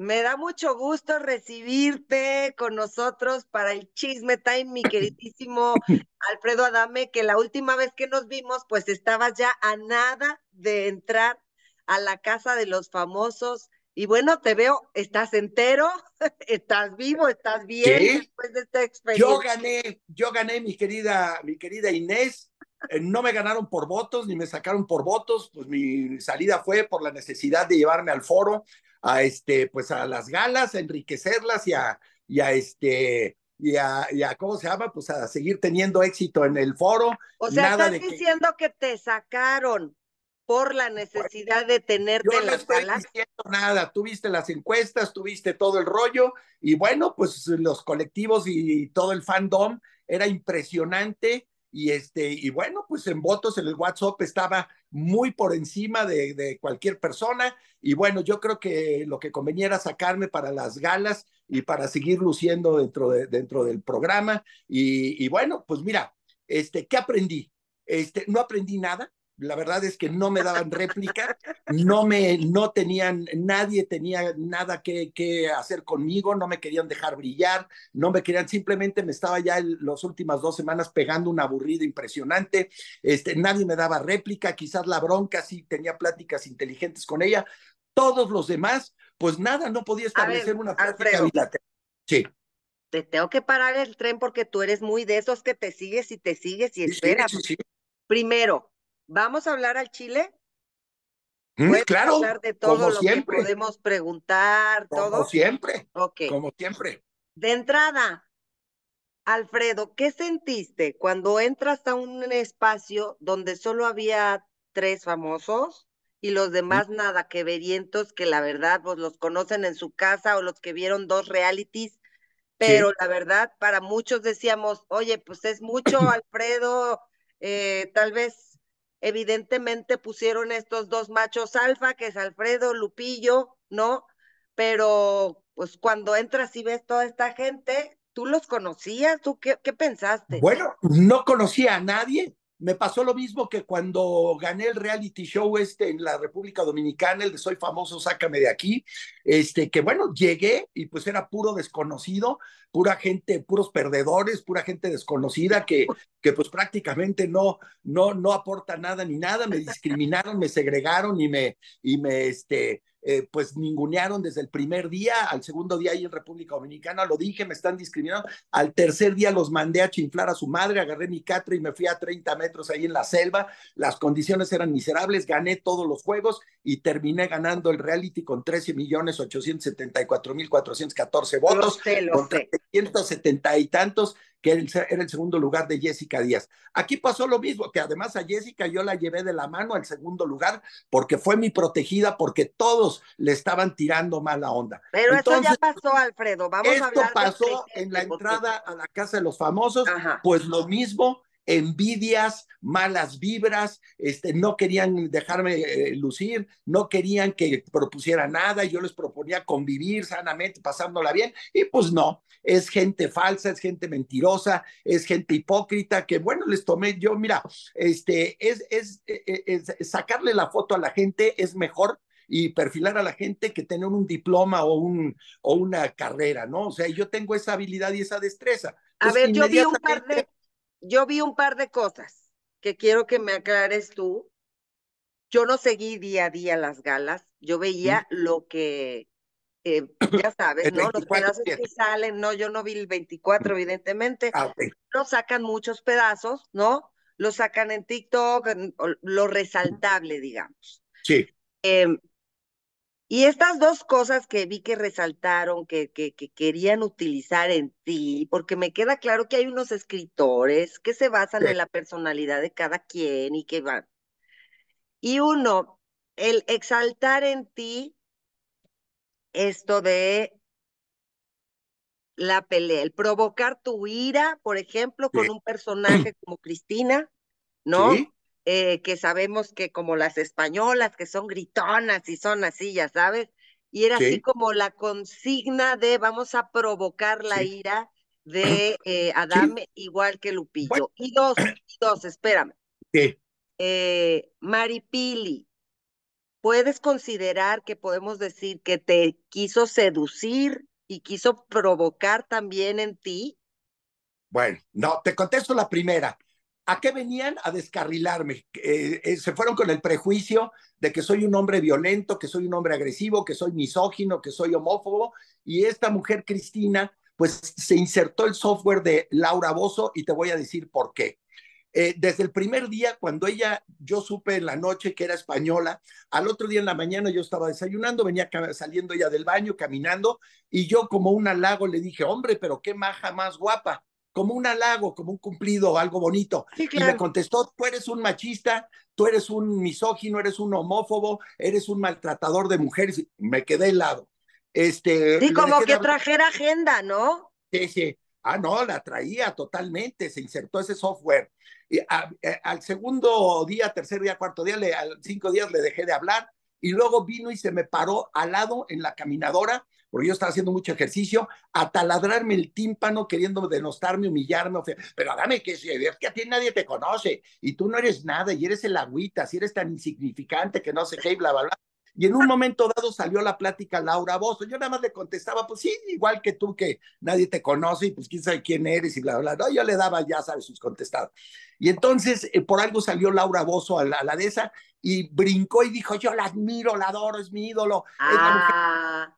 Me da mucho gusto recibirte con nosotros para el chisme time, mi queridísimo Alfredo Adame, que la última vez que nos vimos, pues estabas ya a nada de entrar a la casa de los famosos. Y bueno, te veo, estás entero, estás vivo, estás bien después de esta experiencia. Yo gané, yo gané, mi querida, mi querida Inés. Eh, no me ganaron por votos, ni me sacaron por votos, pues mi salida fue por la necesidad de llevarme al foro a este, pues a las galas, a enriquecerlas y a, y a este, y a, y a, ¿cómo se llama? Pues a seguir teniendo éxito en el foro. O sea, estás diciendo que... te sacaron por la necesidad de tenerte las estoy diciendo nada, tuviste las encuestas, tuviste todo el rollo y bueno, pues los colectivos y todo el fandom era impresionante y, este, y bueno, pues en votos en el WhatsApp estaba muy por encima de, cualquier persona. Y bueno, yo creo que lo que convenía era sacarme para las galas y para seguir luciendo dentro, de, dentro del programa. Y, y bueno, pues mira, este, ¿qué aprendí? Este, no aprendí nada, la verdad es que no me daban réplica, no me, no tenían, nadie tenía nada que, hacer conmigo, no me querían dejar brillar, no me querían, simplemente me estaba ya en las últimas dos semanas pegando un aburrido impresionante, este, nadie me daba réplica, quizás la bronca sí tenía pláticas inteligentes con ella, todos los demás, pues nada, no podía establecer una plática Sí. Te tengo que parar el tren porque tú eres muy de esos que te sigues y te sigues y esperas. Primero, Vamos a hablar al Chile. Mm, claro, hablar de todo siempre. podemos preguntar, todo. Como siempre. Como siempre. De entrada, Alfredo, ¿qué sentiste cuando entras a un espacio donde solo había tres famosos y los demás nada que verientos que la verdad pues los conocen en su casa o los que vieron dos realities? Pero la verdad, para muchos decíamos, oye, pues es mucho, Alfredo, eh, tal vez evidentemente pusieron estos dos machos alfa, que es Alfredo, Lupillo, ¿no? Pero pues cuando entras y ves toda esta gente, ¿tú los conocías? ¿Tú qué, qué pensaste? Bueno, no conocía a nadie, me pasó lo mismo que cuando gané el reality show este en la República Dominicana, el de Soy Famoso, Sácame de aquí, este, que bueno, llegué y pues era puro desconocido, pura gente, puros perdedores, pura gente desconocida que, que pues prácticamente no, no, no aporta nada ni nada, me discriminaron, me segregaron y me, y me, este, eh, pues ningunearon desde el primer día, al segundo día ahí en República Dominicana, lo dije, me están discriminando, al tercer día los mandé a chinflar a su madre, agarré mi catre y me fui a 30 metros ahí en la selva, las condiciones eran miserables, gané todos los juegos y terminé ganando el reality con 13 millones 874 mil 414 votos, contra setenta y tantos que era el segundo lugar de Jessica Díaz. Aquí pasó lo mismo, que además a Jessica yo la llevé de la mano al segundo lugar porque fue mi protegida, porque todos le estaban tirando mala onda. Pero esto eso ya pasó, Alfredo. Vamos esto a hablar pasó en la entrada a la Casa de los Famosos, pues lo mismo envidias, malas vibras, este, no querían dejarme eh, lucir, no querían que propusiera nada, yo les proponía convivir sanamente, pasándola bien, y pues no, es gente falsa, es gente mentirosa, es gente hipócrita, que bueno, les tomé yo, mira, este, es, es, e, e, sacarle la foto a la gente es mejor y perfilar a la gente que tener un diploma o, un, o una carrera, ¿no? O sea, yo tengo esa habilidad y esa destreza. A ver, yo vi un par de yo vi un par de cosas que quiero que me aclares tú. Yo no seguí día a día las galas, yo veía lo que, eh, ya sabes, ¿no? Los pedazos que salen, no, yo no vi el 24, evidentemente. Lo ah, sacan muchos pedazos, ¿no? Lo sacan en TikTok, lo resaltable, digamos. Sí. Eh, y estas dos cosas que vi que resaltaron, que, que, querían utilizar en ti, porque me queda claro que hay unos escritores que se basan en la personalidad de cada quien y que van. Y uno, el exaltar en ti esto de la pelea, el provocar tu ira, por ejemplo, con un personaje como Cristina, ¿no? Eh, que sabemos que como las españolas, que son gritonas y son así, ya sabes, y era así como la consigna de vamos a provocar la ira de eh, Adame igual que Lupillo. Y dos, y dos, espérame. Sí. Eh, Maripili, ¿puedes considerar que podemos decir que te quiso seducir y quiso provocar también en ti? Bueno, no, te contesto la primera. ¿A qué venían? A descarrilarme. Eh, eh, se fueron con el prejuicio de que soy un hombre violento, que soy un hombre agresivo, que soy misógino, que soy homófobo. Y esta mujer, Cristina, pues se insertó el software de Laura Bozo y te voy a decir por qué. Eh, desde el primer día, cuando ella, yo supe en la noche que era española, al otro día en la mañana yo estaba desayunando, venía saliendo ella del baño, caminando, y yo como un halago le dije, hombre, pero qué maja más guapa como un halago, como un cumplido, algo bonito. Y me contestó, tú eres un machista, tú eres un misógino, eres un homófobo, eres un maltratador de mujeres. me quedé helado. Este, sí, como que trajera agenda, ¿no? Sí, sí. Ah, no, la traía totalmente, se insertó ese software. Y eh, al segundo día, tercer día, cuarto día, le, al cinco días le dejé de hablar y luego vino y se me paró al lado en la caminadora porque yo estaba haciendo mucho ejercicio, a taladrarme el tímpano queriendo denostarme, humillarme, pero dame que es que a ti nadie te conoce y tú no eres nada y eres el agüita, si eres tan insignificante que no sé qué y bla, bla, bla. Y en un momento dado salió la plática Laura Bozo. Yo nada más le contestaba, pues sí, igual que tú, que nadie te conoce y pues quién sabe quién eres y bla, bla, bla. yo le daba, ya sabes, sus contestadas. Y entonces, eh, por algo salió Laura Bozo a la, de esa y brincó y dijo, yo la admiro, la adoro, es mi ídolo. Ah.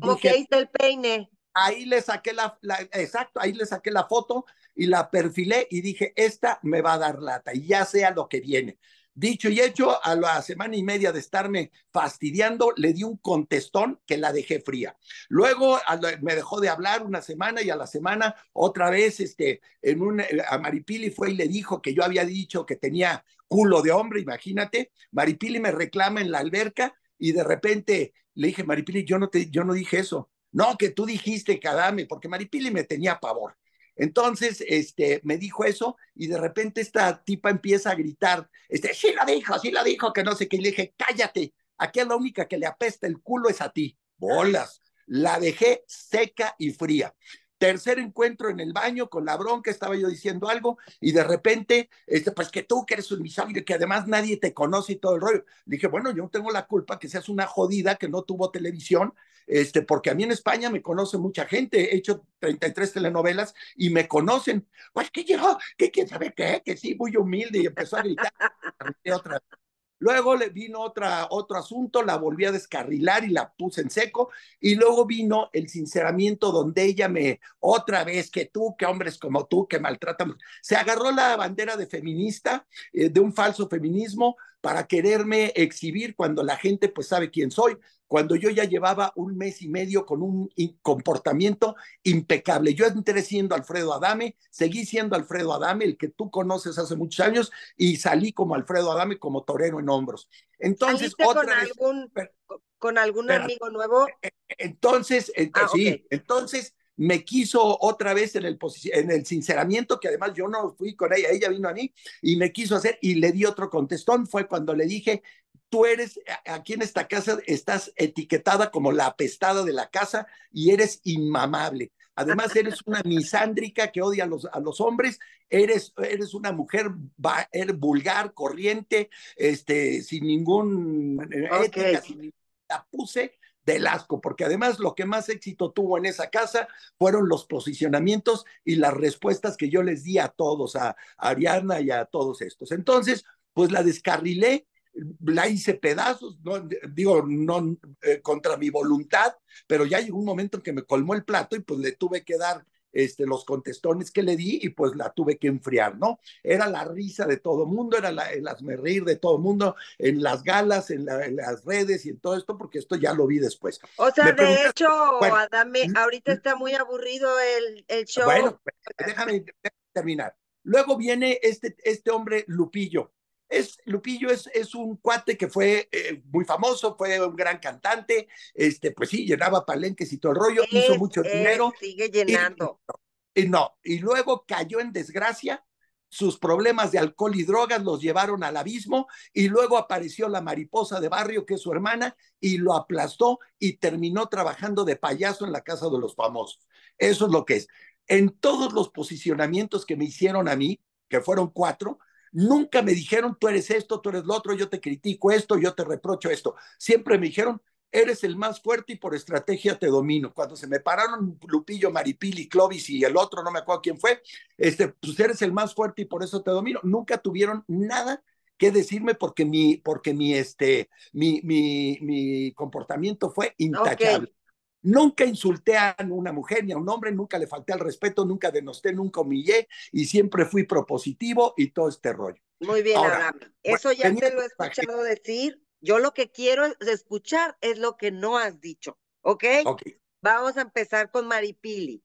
Como que ahí está el peine. Ahí le saqué la, exacto, ahí le saqué la foto y la perfilé y dije, esta me va a dar lata y ya sea lo que viene. Dicho y hecho, a la semana y media de estarme fastidiando, le di un contestón que la dejé fría. Luego me dejó de hablar una semana y a la semana otra vez este, en un, eh, a Maripili fue y le dijo que yo había dicho que tenía culo de hombre, imagínate. Maripili me reclama en la alberca y de repente le dije, Maripili, yo no, te, yo no dije eso. No, que tú dijiste, cadame, porque Maripili me tenía pavor. Entonces, este, me dijo eso y de repente esta tipa empieza a gritar, este, sí lo dijo, sí la dijo, que no sé qué. Y le dije, cállate, aquí es la única que le apesta el culo es a ti. Bolas. La dejé seca y fría. Tercer encuentro en el baño con la bronca, estaba yo diciendo algo y de repente, este, pues que tú que eres un miserable, que además nadie te conoce y todo el rollo. dije, bueno, yo no tengo la culpa que seas una jodida que no tuvo televisión, este, porque a mí en España me conoce mucha gente, he hecho 33 telenovelas y me conocen. Pues que llegó que quién sabe qué, que sí, muy humilde y empezó a gritar. otra Luego le vino otra, otro asunto, la volví a descarrilar y la puse en seco. Y luego vino el sinceramiento donde ella me, otra vez, que tú, que hombres como tú, que maltratan. Se agarró la bandera de feminista, eh, de un falso feminismo, para quererme exhibir cuando la gente pues sabe quién soy, cuando yo ya llevaba un mes y medio con un comportamiento impecable. Yo entré siendo Alfredo Adame, seguí siendo Alfredo Adame, el que tú conoces hace muchos años, y salí como Alfredo Adame, como torero en hombros. Entonces, con, algún, con algún amigo nuevo? E-, e-, entonces, ah, sí, entonces me quiso otra vez en el, sinceramiento, que además yo no fui con ella, ella vino a mí y me quiso hacer y le di otro contestón, fue cuando le dije, tú eres, aquí en esta casa estás etiquetada como la apestada de la casa y eres inmamable. Además, eres una misándrica que odia a los, a los hombres, eres, eres una mujer er, vulgar, corriente, este, sin ningún... Eh, la puse del asco, porque además lo que más éxito tuvo en esa casa fueron los posicionamientos y las respuestas que yo les di a todos, a, Ariana y a todos estos. Entonces, pues la descarrilé la hice pedazos, no, digo, no eh, contra mi voluntad, pero ya llegó un momento en que me colmó el plato y pues le tuve que dar este, los contestones que le di y pues la tuve que enfriar, ¿no? Era la risa de todo mundo, era la, el asmerrir de todo mundo en las galas, en, las redes y en todo esto, porque esto ya lo vi después. O sea, de hecho, ¿Mm? ahorita ¿Mm? está muy aburrido el, el show. Bueno, pues, déjame, terminar. Luego viene este, este hombre Lupillo, es, Lupillo es, es un cuate que fue eh, muy famoso, fue un gran cantante, este, pues sí, llenaba palenques y todo el rollo, hizo mucho dinero. Sigue llenando. Y, no, y luego cayó en desgracia sus problemas de alcohol y drogas los llevaron al abismo y luego apareció la mariposa de barrio que es su hermana y lo aplastó y terminó trabajando de payaso en la casa de los famosos. Eso es lo que es. En todos los posicionamientos que me hicieron a mí, que fueron cuatro, Nunca me dijeron, tú eres esto, tú eres lo otro, yo te critico esto, yo te reprocho esto. Siempre me dijeron, eres el más fuerte y por estrategia te domino. Cuando se me pararon Lupillo, Maripili, Clovis y el otro, no me acuerdo quién fue, este, pues eres el más fuerte y por eso te domino. Nunca tuvieron nada que decirme porque mi, porque mi, este, mi, mi, mi comportamiento fue intachable. Nunca insulté a una mujer ni a un hombre, nunca le falté al respeto, nunca denosté, nunca humillé y siempre fui propositivo y todo este rollo. Muy bien, Ahora, Eso ya te lo he escuchado decir. Yo lo que quiero escuchar es lo que no has dicho, ¿ok? Vamos a empezar con Maripili.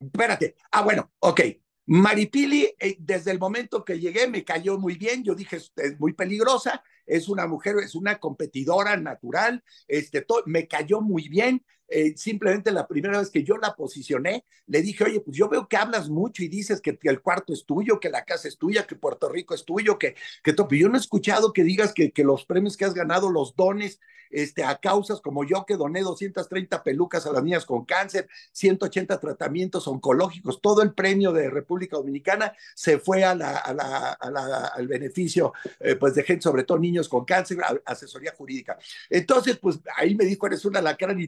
Espérate. Ah, bueno, ok. Maripili, eh, desde el momento que llegué, me cayó muy bien. Yo dije, es muy peligrosa es una mujer, es una competidora natural, este, me cayó muy bien. Eh, simplemente la primera vez que yo la posicioné, le dije, oye, pues yo veo que hablas mucho y dices que, el cuarto es tuyo, que la casa es tuya, que Puerto Rico es tuyo, que, que Yo no he escuchado que digas que, que los premios que has ganado los dones este, a causas como yo que doné 230 pelucas a las niñas con cáncer, 180 tratamientos oncológicos, todo el premio de República Dominicana se fue al beneficio eh, pues de gente, sobre todo con cáncer, asesoría jurídica. Entonces, pues ahí me dijo, eres un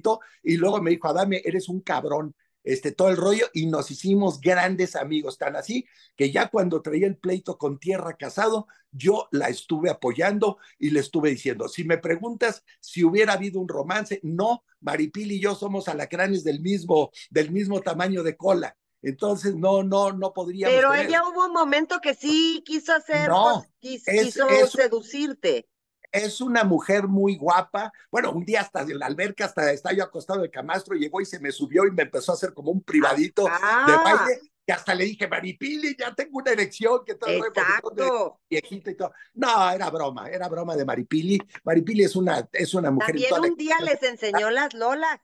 todo, y luego me dijo, Adame, eres un cabrón, este, todo el rollo, y nos hicimos grandes amigos, tan así que ya cuando traía el pleito con Tierra Casado, yo la estuve apoyando y le estuve diciendo, si me preguntas si hubiera habido un romance, no, Maripil y yo somos alacranes del mismo, del mismo tamaño de cola. Entonces, no, no, no podría. Pero ella hubo un momento que sí quiso hacer, pues, quiso, seducirte. Es una mujer muy guapa. Bueno, un día hasta en la alberca, hasta estaba yo acostado de camastro, llegó y se me subió y me empezó a hacer como un privadito de ah. baile. Y hasta le dije, Maripili, ya tengo una erección, que todo Exacto. viejita y todo. No, era broma, era broma de Maripili. Maripili es una, es una mujer. También un día les enseñó las Lolas.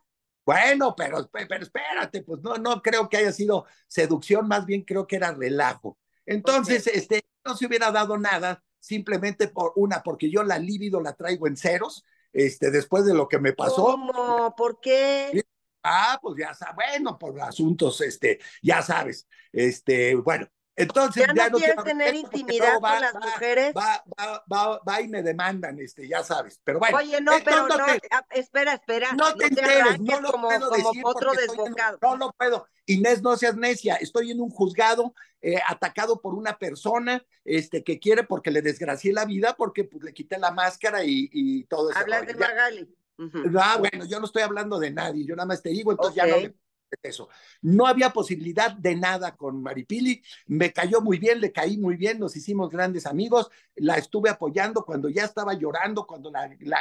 Bueno, pero, espérate, pues no, no creo que haya sido seducción, más bien creo que era relajo. Entonces, este, no se hubiera dado nada, simplemente por una, porque yo la líbido la traigo en ceros, este, después de lo que me pasó. ¿Cómo? ¿Por qué? Ah, pues ya sabes, bueno, por asuntos, este, ya sabes, este, bueno, entonces ya, no, ya tener intimidad con las mujeres. Va, va, va, y me demandan, este, ya sabes. Pero bueno. Oye, no, pero no, ah, espera, espera. No te, te no lo como, puedo decir otro desbocado. En, no lo puedo. Inés, no seas necia. Estoy en un juzgado eh, atacado por una persona este, que quiere porque le desgracié la vida, porque pues, le quité la máscara y, todo eso. Hablas de Magali. Ah, bueno, yo no estoy hablando de nadie, yo nada más te digo, entonces ya no eso. No había posibilidad de nada con Maripili, me cayó muy bien, le caí muy bien, nos hicimos grandes amigos, la estuve apoyando cuando ya estaba llorando, cuando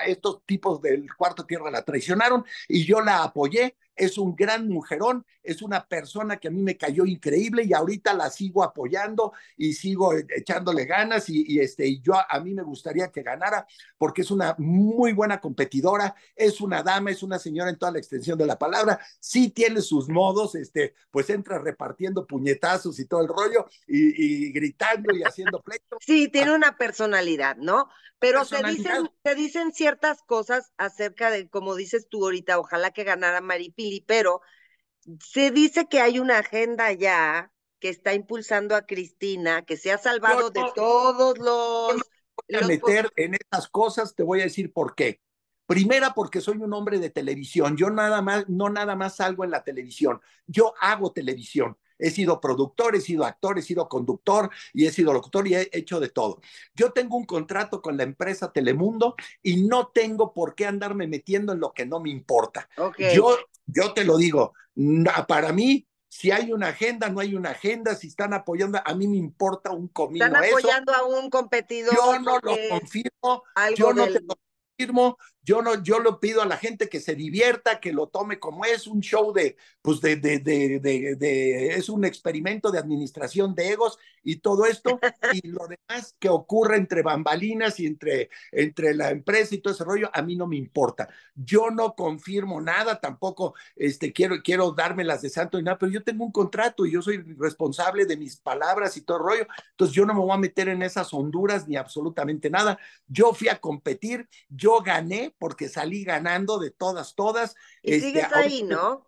estos tipos del cuarto tierra la traicionaron y yo la apoyé es un gran mujerón, es una persona que a mí me cayó increíble y ahorita la sigo apoyando y sigo e-, echándole ganas y, este, yo a mí me gustaría que ganara porque es una muy buena competidora, es una dama, es una señora en toda la extensión de la palabra, sí tiene sus modos, este, pues entra repartiendo puñetazos y todo el rollo y, gritando y haciendo pleito. Sí, tiene ah. una personalidad, ¿no? Pero se dicen, te dicen ciertas cosas acerca de, como dices tú ahorita, ojalá que ganara Maripí pero se dice que hay una agenda ya que está impulsando a Cristina, que se ha salvado de todos los... voy a meter en estas cosas, te voy a decir por qué. Primera, porque soy un hombre de televisión. Yo nada más, no nada más salgo en la televisión. Yo hago televisión he sido productor, he sido actor, he sido conductor y he sido locutor y he hecho de todo. Yo tengo un contrato con la empresa Telemundo y no tengo por qué andarme metiendo en lo que no me importa. Yo, yo te lo digo, para mí si hay una agenda, no hay una agenda, si están apoyando, a mí me importa un comino. Están apoyando a un competidor. Yo no lo confirmo, yo no te yo no, yo lo pido a la gente que se divierta, que lo tome como es un show de, pues de, de, de, de, es un experimento de administración de egos y todo esto, y lo demás que ocurre entre bambalinas y entre, entre la empresa y todo ese rollo, a mí no me importa. Yo no confirmo nada, tampoco este, quiero, quiero darme las de santo y nada, pero yo tengo un contrato y yo soy responsable de mis palabras y todo el rollo, entonces yo no me voy a meter en esas honduras ni absolutamente nada. Yo fui a competir, yo gané porque salí ganando de todas, todas. Y este, sigues ahí, ¿no?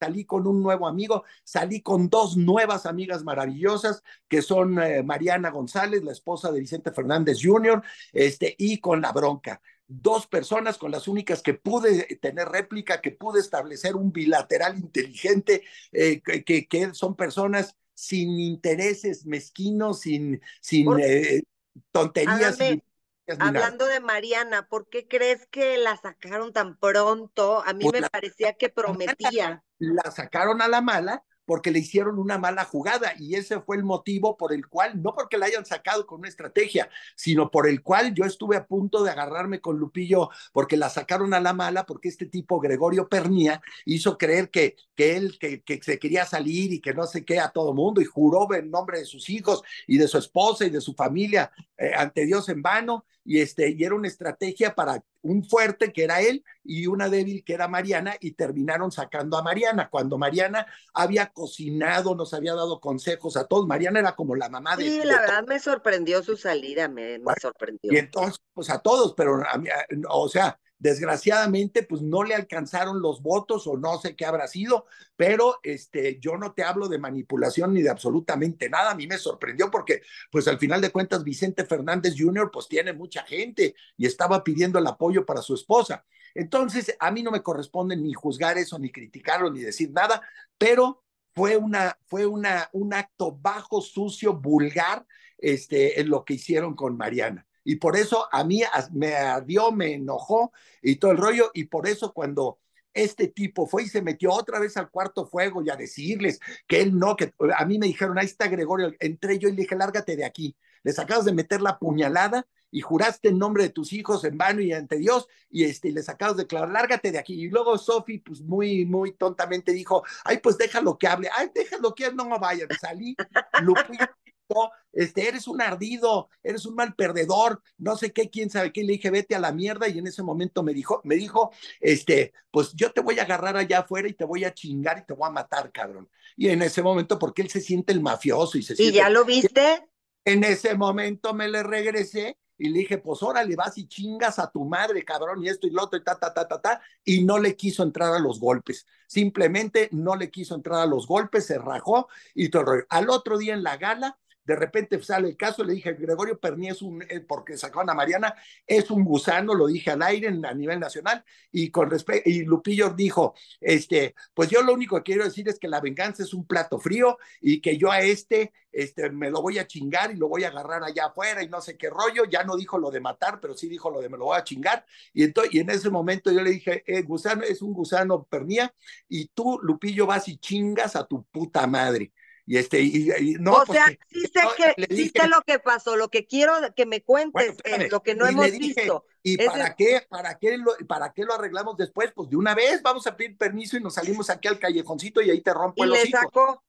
Salí con un nuevo amigo, salí con dos nuevas amigas maravillosas, que son eh, Mariana González, la esposa de Vicente Fernández Jr., este, y con La Bronca dos personas con las únicas que pude tener réplica, que pude establecer un bilateral inteligente, eh, que, que, son personas sin intereses mezquinos, sin, sin eh, tonterías. Hablando de Mariana, ¿por qué crees que la sacaron tan pronto? A mí pues me parecía que prometía. La sacaron a la mala porque le hicieron una mala jugada y ese fue el motivo por el cual, no porque la hayan sacado con una estrategia, sino por el cual yo estuve a punto de agarrarme con Lupillo porque la sacaron a la mala, porque este tipo Gregorio Pernía hizo creer que, que él que, que se quería salir y que no sé qué a todo mundo y juró en nombre de sus hijos y de su esposa y de su familia eh, ante Dios en vano y este y era una estrategia para un fuerte que era él y una débil que era Mariana y terminaron sacando a Mariana cuando Mariana había cocinado, nos había dado consejos a todos. Mariana era como la mamá de... Sí, la verdad me sorprendió su salida, me, sorprendió. Y entonces, pues a todos, pero o sea, Desgraciadamente, pues no le alcanzaron los votos o no sé qué habrá sido, pero este, yo no te hablo de manipulación ni de absolutamente nada. A mí me sorprendió porque, pues al final de cuentas, Vicente Fernández Jr. pues tiene mucha gente y estaba pidiendo el apoyo para su esposa. Entonces, a mí no me corresponde ni juzgar eso, ni criticarlo, ni decir nada, pero fue, una, fue una, un acto bajo, sucio, vulgar, este, en lo que hicieron con Mariana. Y por eso a mí me ardió, me enojó y todo el rollo. Y por eso cuando este tipo fue y se metió otra vez al cuarto fuego y a decirles que él no, que a mí me dijeron, ahí está Gregorio, entré yo y le dije, lárgate de aquí. Les acabas de meter la puñalada y juraste en nombre de tus hijos en vano y ante Dios, y este, les acabas de declarar, lárgate de aquí. Y luego Sofi, pues muy, muy tontamente dijo, ay, pues déjalo que hable, ay, déjalo que no, vaya. vaya, salí, Lupito este, eres un ardido, eres un mal perdedor, no sé qué, quién sabe qué, le dije, vete a la mierda, y en ese momento me dijo, me dijo, este, pues yo te voy a agarrar allá afuera y te voy a chingar y te voy a matar, cabrón. Y en ese momento, porque él se siente el mafioso y se ¿Y ya lo viste? En ese momento me le regresé y le dije, pues órale, vas y chingas a tu madre, cabrón, y esto y lo otro, y ta, ta, ta, ta, ta, y no le quiso entrar a los golpes. Simplemente no le quiso entrar a los golpes, se rajó y todo el Al otro día en la gala de repente sale el caso, le dije, Gregorio Perni es un, eh, porque sacaban a Mariana, es un gusano, lo dije al aire a nivel nacional, y con respecto, y Lupillo dijo, este, pues yo lo único que quiero decir es que la venganza es un plato frío y que yo a este, este, me lo voy a chingar y lo voy a agarrar allá afuera y no sé qué rollo, ya no dijo lo de matar, pero sí dijo lo de me lo voy a chingar, y entonces, y en ese momento yo le dije, eh, gusano, es un gusano Pernía, y tú, Lupillo, vas y chingas a tu puta madre. Y este, y, no, o pues sea, que, lo que pasó, lo que quiero que me cuentes es lo que no hemos visto. ¿Y para qué? ¿Para qué lo, para qué lo arreglamos después? Pues de una vez vamos a pedir permiso y nos salimos aquí al callejoncito y ahí te rompo el hocico. Le sacó.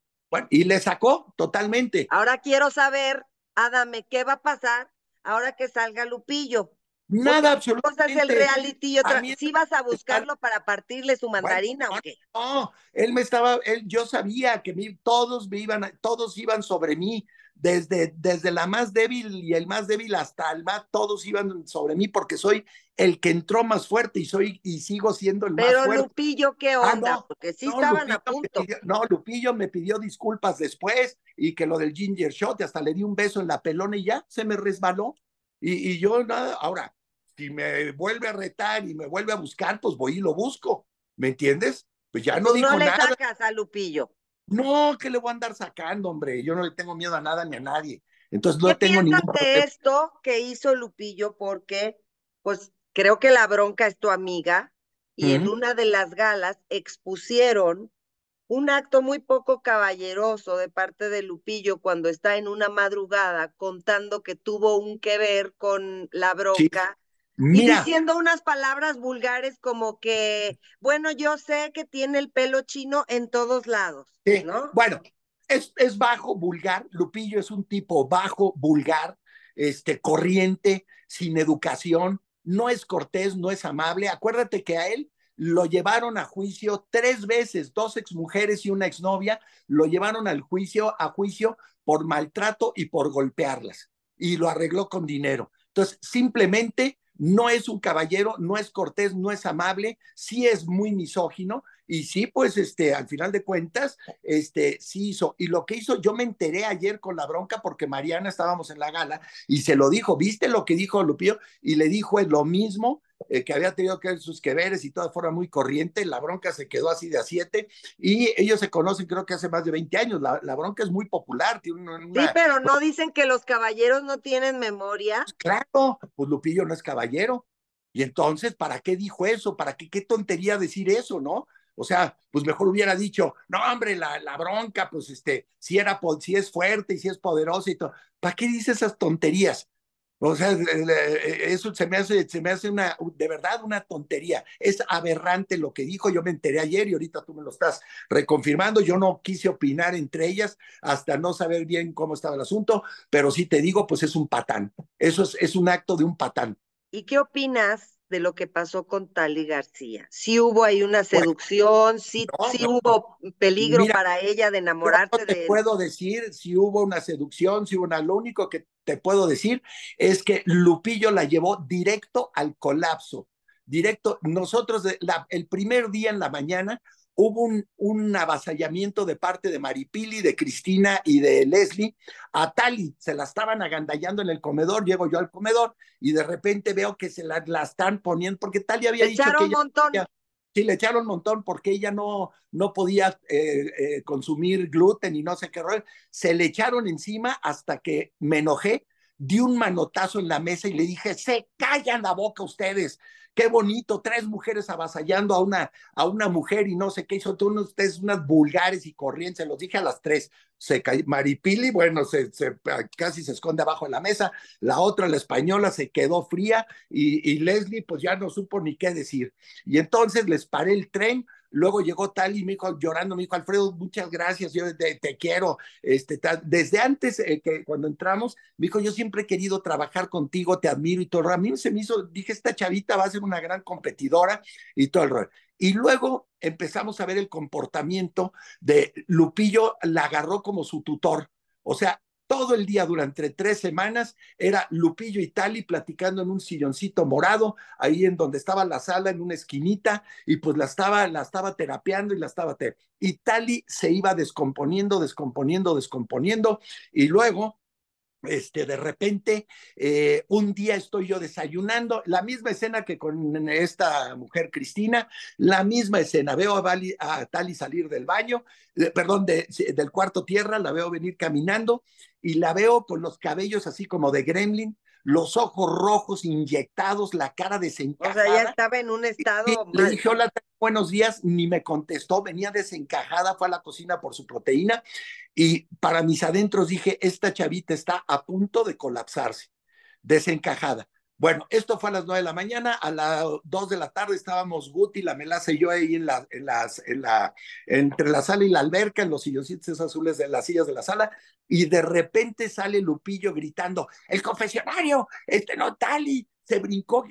y le sacó totalmente. Ahora quiero saber, Adame, ¿qué va a pasar ahora que salga Lupillo? Nada, absolutamente. Cosas el reality y otra. vas a buscarlo para partirle su mandarina o qué? No, él me estaba, él, yo sabía que todos me iban, todos iban sobre mí, desde, desde la más débil y el más débil hasta el más, todos iban sobre mí porque soy el que entró más fuerte y soy y sigo siendo el más fuerte. Pero Lupillo, ¿qué ah, onda? porque sí estaban a punto. no, Lupillo me pidió disculpas después y que lo del ginger shot, hasta le di un beso en la pelona y ya se me resbaló. Y, yo nada, ahora, si me vuelve a retar y me vuelve a buscar, pues voy y lo busco. ¿Me entiendes? Pues ya no, digo nada. No le sacas a Lupillo. No, que le voy a andar sacando, hombre. Yo no le tengo miedo a nada ni a nadie. Entonces no ¿Qué tengo ningún de esto que hizo Lupillo? Porque, pues, creo que la bronca es tu amiga y en una de las galas expusieron un acto muy poco caballeroso de parte de Lupillo cuando está en una madrugada contando que tuvo un que ver con la bronca. Y diciendo unas palabras vulgares como que, bueno, yo sé que tiene el pelo chino en todos lados, Bueno, es, es, bajo, vulgar. Lupillo es un tipo bajo, vulgar, este, corriente, sin educación. No es cortés, no es amable. Acuérdate que a él lo llevaron a juicio tres veces, dos exmujeres y una exnovia, lo llevaron al juicio, a juicio por maltrato y por golpearlas, y lo arregló con dinero. Entonces, simplemente no es un caballero, no es cortés, no es amable, sí es muy misógino, y sí, pues este, al final de cuentas, este, sí hizo. Y lo que hizo, yo me enteré ayer con la bronca porque Mariana estábamos en la gala y se lo dijo, ¿viste lo que dijo Lupillo? Y le dijo lo mismo eh, que había tenido que ver sus que y toda forma muy corriente. La bronca se quedó así de a siete y ellos se conocen creo que hace más de 20 años. La, bronca es muy popular. Tiene Sí, pero no pues dicen que los caballeros no tienen memoria. Pues claro, pues Lupillo no es caballero. Y entonces, ¿para qué dijo eso? ¿Para qué, qué tontería decir eso, no? O sea, pues mejor hubiera dicho, no, hombre, la, la bronca, pues este, si era, si es fuerte y si es poderosa y todo. ¿Para qué dice esas tonterías? O sea, eh, eso se me hace, se me hace una, de verdad una tontería. Es aberrante lo que dijo. Yo me enteré ayer y ahorita tú me lo estás reconfirmando. Yo no quise opinar entre ellas hasta no saber bien cómo estaba el asunto, pero sí te digo, pues es un patán. Eso es, es un acto de un patán. ¿Y qué opinas de lo que pasó con Tali García. Si hubo ahí una pues, seducción, Si hubo peligro para ella de enamorarte te puedo decir si hubo una seducción, si hubo una. Lo único que te puedo decir es que Lupillo la llevó directo al colapso. Directo, nosotros el primer día en la mañana hubo un, avasallamiento de parte de Maripili, de Cristina y de Leslie. A Tali se la estaban agandallando en el comedor, llego yo al comedor y de repente veo que se la, están poniendo, porque Tali había dicho que... montón. sí, le echaron un montón porque ella no, no podía eh, eh, consumir gluten y no sé qué rol Se le echaron encima hasta que me enojé di un manotazo en la mesa y le dije, se callan la boca ustedes, qué bonito, tres mujeres avasallando a una, a una mujer y no sé qué, hizo unos, ustedes unas vulgares y corrientes, se los dije a las tres, se Maripili, bueno, se, casi se esconde abajo de la mesa, la otra, la española, se quedó fría y, y Leslie pues ya no supo ni qué decir. Y entonces les paré el tren, Luego llegó tal y me dijo, llorando, me dijo, Alfredo, muchas gracias, yo te, quiero. Este, desde antes eh, que cuando entramos, me dijo, yo siempre he querido trabajar contigo, te admiro y todo. A mí se me hizo, dije, esta chavita va a ser una gran competidora y todo el rol. Y luego empezamos a ver el comportamiento de Lupillo, la agarró como su tutor. O sea, todo el día durante tres semanas era Lupillo y Tali platicando en un silloncito morado, ahí en donde estaba la sala, en una esquinita, y pues la estaba, la estaba terapeando y la estaba... y Tali se iba descomponiendo, descomponiendo, descomponiendo, y luego este, de repente, eh, un día estoy yo desayunando, la misma escena que con esta mujer Cristina, la misma escena, veo a, tal Tali salir del baño, perdón, del cuarto tierra, la veo venir caminando y la veo con los cabellos así como de gremlin, los ojos rojos, inyectados, la cara desencajada. O sea, ya estaba en un estado. Le dije, hola, buenos días, ni me contestó, venía desencajada, fue a la cocina por su proteína y para mis adentros dije, esta chavita está a punto de colapsarse, desencajada. Bueno, esto fue a las 9 de la mañana, a las 2 de la tarde estábamos Guti, la melaza y yo ahí en la, en las, en la, entre la sala y la alberca, en los silloncitos azules de las sillas de la sala, y de repente sale Lupillo gritando, el confesionario, este no, Tali, se brincó,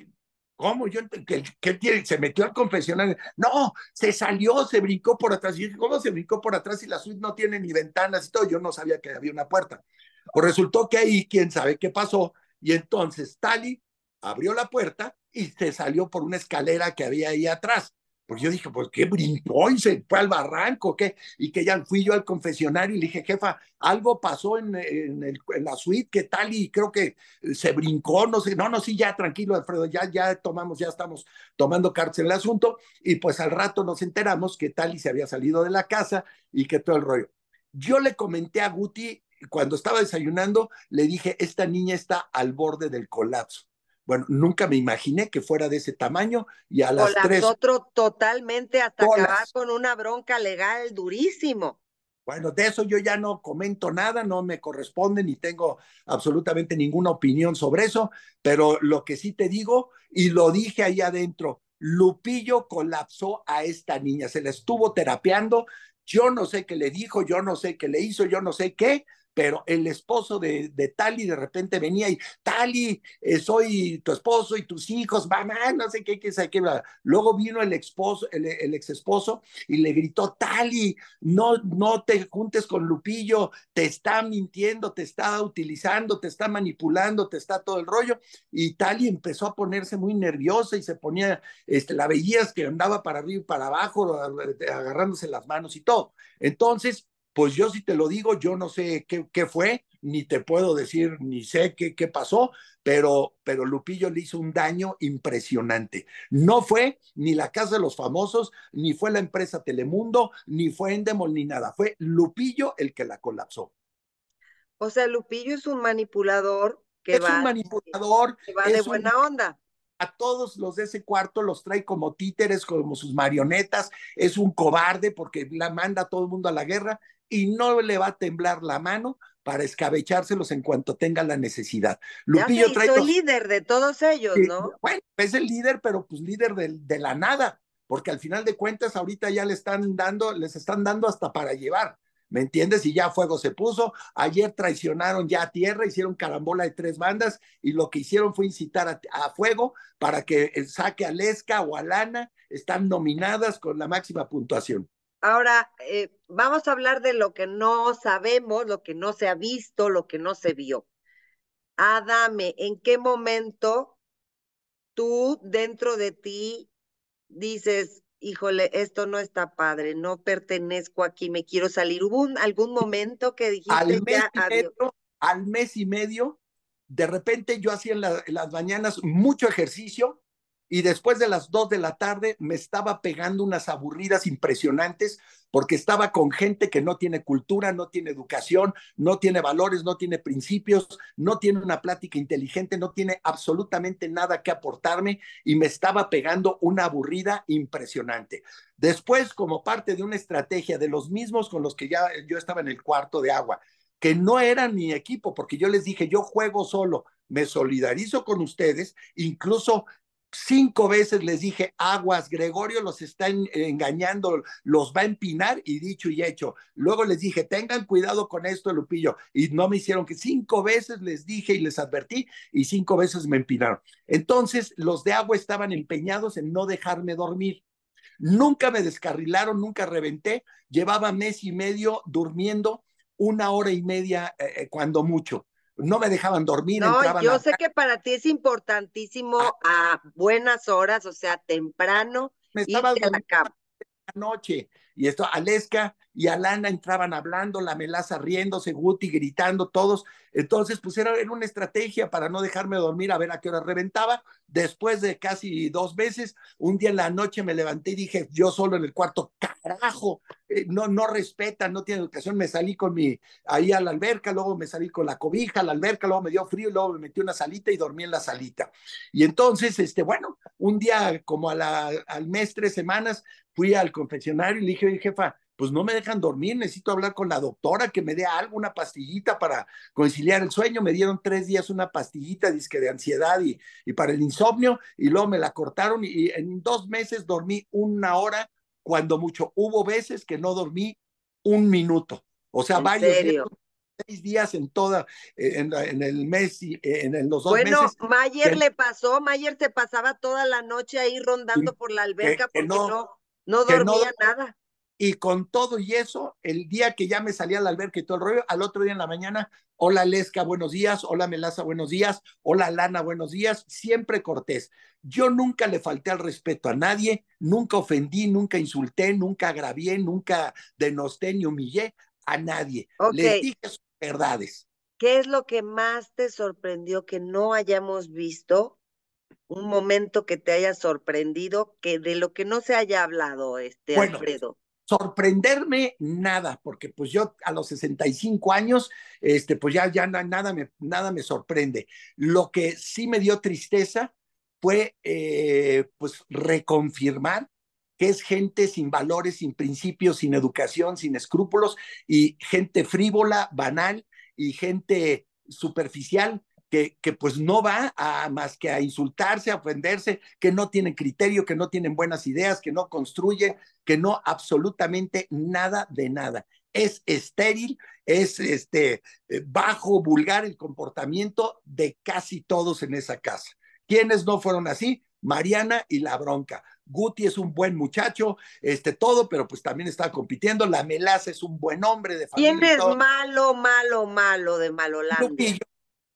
¿Cómo? Yo, ¿qué, ¿Qué tiene? Se metió al confesionario. No, se salió, se brincó por atrás. Y ¿cómo se brincó por atrás si la suite no tiene ni ventanas y todo? Yo no sabía que había una puerta. Pues resultó que ahí, quién sabe qué pasó. Y entonces Tali abrió la puerta y se salió por una escalera que había ahí atrás. Porque yo dije, pues qué brincó y se fue al barranco, ¿qué? Y que ya fui yo al confesionario y le dije, jefa, algo pasó en, la suite, ¿qué tal? Y creo que eh, se brincó, no sé, no, no, sí, ya tranquilo, Alfredo, ya, ya tomamos, ya estamos tomando cartas en el asunto. Y pues al rato nos enteramos que tal y se había salido de la casa y que todo el rollo. Yo le comenté a Guti, cuando estaba desayunando, le dije, esta niña está al borde del colapso. Bueno, nunca me imaginé que fuera de ese tamaño y a las tres. Otro totalmente hasta acabar con una bronca legal durísimo. Bueno, de eso yo ya no comento nada, no me corresponde ni tengo absolutamente ninguna opinión sobre eso, pero lo que sí te digo, y lo dije ahí adentro, Lupillo colapsó a esta niña, se la estuvo terapeando, yo no sé qué le dijo, yo no sé qué le hizo, yo no sé qué, pero el esposo de, de Tali de repente venía y Tali, eh, soy tu esposo y tus hijos, mamá, no sé qué, qué, sé qué. Luego vino el, esposo, el, ex esposo y le gritó, Tali, no, no te juntes con Lupillo, te está mintiendo, te está utilizando, te está manipulando, te está todo el rollo. Y Tali empezó a ponerse muy nerviosa y se ponía, este, la veías que andaba para arriba y para abajo, agarrándose las manos y todo. Entonces, pues yo si te lo digo, yo no sé qué, qué fue, ni te puedo decir, ni sé qué, pasó, pero, pero Lupillo le hizo un daño impresionante. No fue ni la Casa de los Famosos, ni fue la empresa Telemundo, ni fue Endemol, ni nada. Fue Lupillo el que la colapsó. O sea, Lupillo es un manipulador que es un manipulador. Que va de buena onda a todos los de ese cuarto los trae como títeres, como sus marionetas, es un cobarde porque la manda a todo el mundo a la guerra y no le va a temblar la mano para escabechárselos en cuanto tenga la necesidad. Lupillo trae. Es el líder de todos ellos, ¿no? bueno, es el líder, pero pues líder de, de la nada, porque al final de cuentas ahorita ya le están dando, les están dando hasta para llevar. ¿Me entiendes? Y ya fuego se puso. Ayer traicionaron ya a tierra, hicieron carambola de tres bandas y lo que hicieron fue incitar a, fuego para que saque a Lesca o a Lana. Están nominadas con la máxima puntuación. Ahora, eh, vamos a hablar de lo que no sabemos, lo que no se ha visto, lo que no se vio. Adame, ¿en qué momento tú dentro de ti dices, híjole, esto no está padre, no pertenezco aquí, me quiero salir. ¿Hubo un, algún momento que dijiste al mes, y medio, al mes y medio, de repente yo hacía en, las mañanas mucho ejercicio y después de las dos de la tarde me estaba pegando unas aburridas impresionantes porque estaba con gente que no tiene cultura, no tiene educación, no tiene valores, no tiene principios, no tiene una plática inteligente, no tiene absolutamente nada que aportarme y me estaba pegando una aburrida impresionante. Después, como parte de una estrategia de los mismos con los que ya eh, yo estaba en el cuarto de agua, que no era mi equipo, porque yo les dije, yo juego solo, me solidarizo con ustedes, incluso cinco veces les dije, aguas, Gregorio los está engañando, los va a empinar y dicho y hecho. Luego les dije, tengan cuidado con esto, Lupillo. Y no me hicieron que cinco veces les dije y les advertí y cinco veces me empinaron. Entonces, los de agua estaban empeñados en no dejarme dormir. Nunca me descarrilaron, nunca reventé. Llevaba mes y medio durmiendo una hora y media eh, eh, cuando mucho no me dejaban dormir. No, yo sé que para ti es importantísimo a buenas horas, o sea, temprano. Me estaba irte la cama. Noche y esto, Aleska y Alana entraban hablando, la melaza riéndose, Guti gritando, todos. Entonces, pues era, una estrategia para no dejarme dormir a ver a qué hora reventaba. Después de casi dos veces, un día en la noche me levanté y dije, yo solo en el cuarto, carajo, eh, no, no respetan, no tiene educación. Me salí con mi, ahí a la alberca, luego me salí con la cobija, a la alberca, luego me dio frío, luego me metí una salita y dormí en la salita. Y entonces, este, bueno, un día como a la, al mes, tres semanas, fui al confesionario y le dije, y jefa, pues no me dejan dormir, necesito hablar con la doctora que me dé algo, una pastillita para conciliar el sueño. Me dieron tres días una pastillita, disque de ansiedad y, para el insomnio, y luego me la cortaron y, en dos meses dormí una hora, cuando mucho. Hubo veces que no dormí un minuto, o sea, varios seis días en toda, eh, en, el mes y eh, en, los dos meses. Bueno, Mayer le pasó, Mayer se pasaba toda la noche ahí rondando por la alberca porque no, no, dormía nada y con todo y eso, el día que ya me salía al albergue y todo el rollo, al otro día en la mañana, hola Lesca, buenos días, hola Melaza, buenos días, hola Lana, buenos días, siempre cortés. Yo nunca le falté al respeto a nadie, nunca ofendí, nunca insulté, nunca agravié, nunca denosté ni humillé a nadie. le Les dije sus verdades. ¿Qué es lo que más te sorprendió que no hayamos visto? Un momento que te haya sorprendido, que de lo que no se haya hablado, este Alfredo sorprenderme nada, porque pues yo a los 65 años, este, pues ya, ya nada, me, nada me sorprende. Lo que sí me dio tristeza fue eh, pues reconfirmar que es gente sin valores, sin principios, sin educación, sin escrúpulos y gente frívola, banal y gente superficial que, pues no va a más que a insultarse, a ofenderse, que no tienen criterio, que no tienen buenas ideas, que no construye, que no absolutamente nada de nada. Es estéril, es este eh, bajo, vulgar el comportamiento de casi todos en esa casa. ¿Quiénes no fueron así? Mariana y la bronca. Guti es un buen muchacho, este todo, pero pues también está compitiendo. La Melaza es un buen hombre de familia. ¿Quién es malo, malo, malo de Malolandia?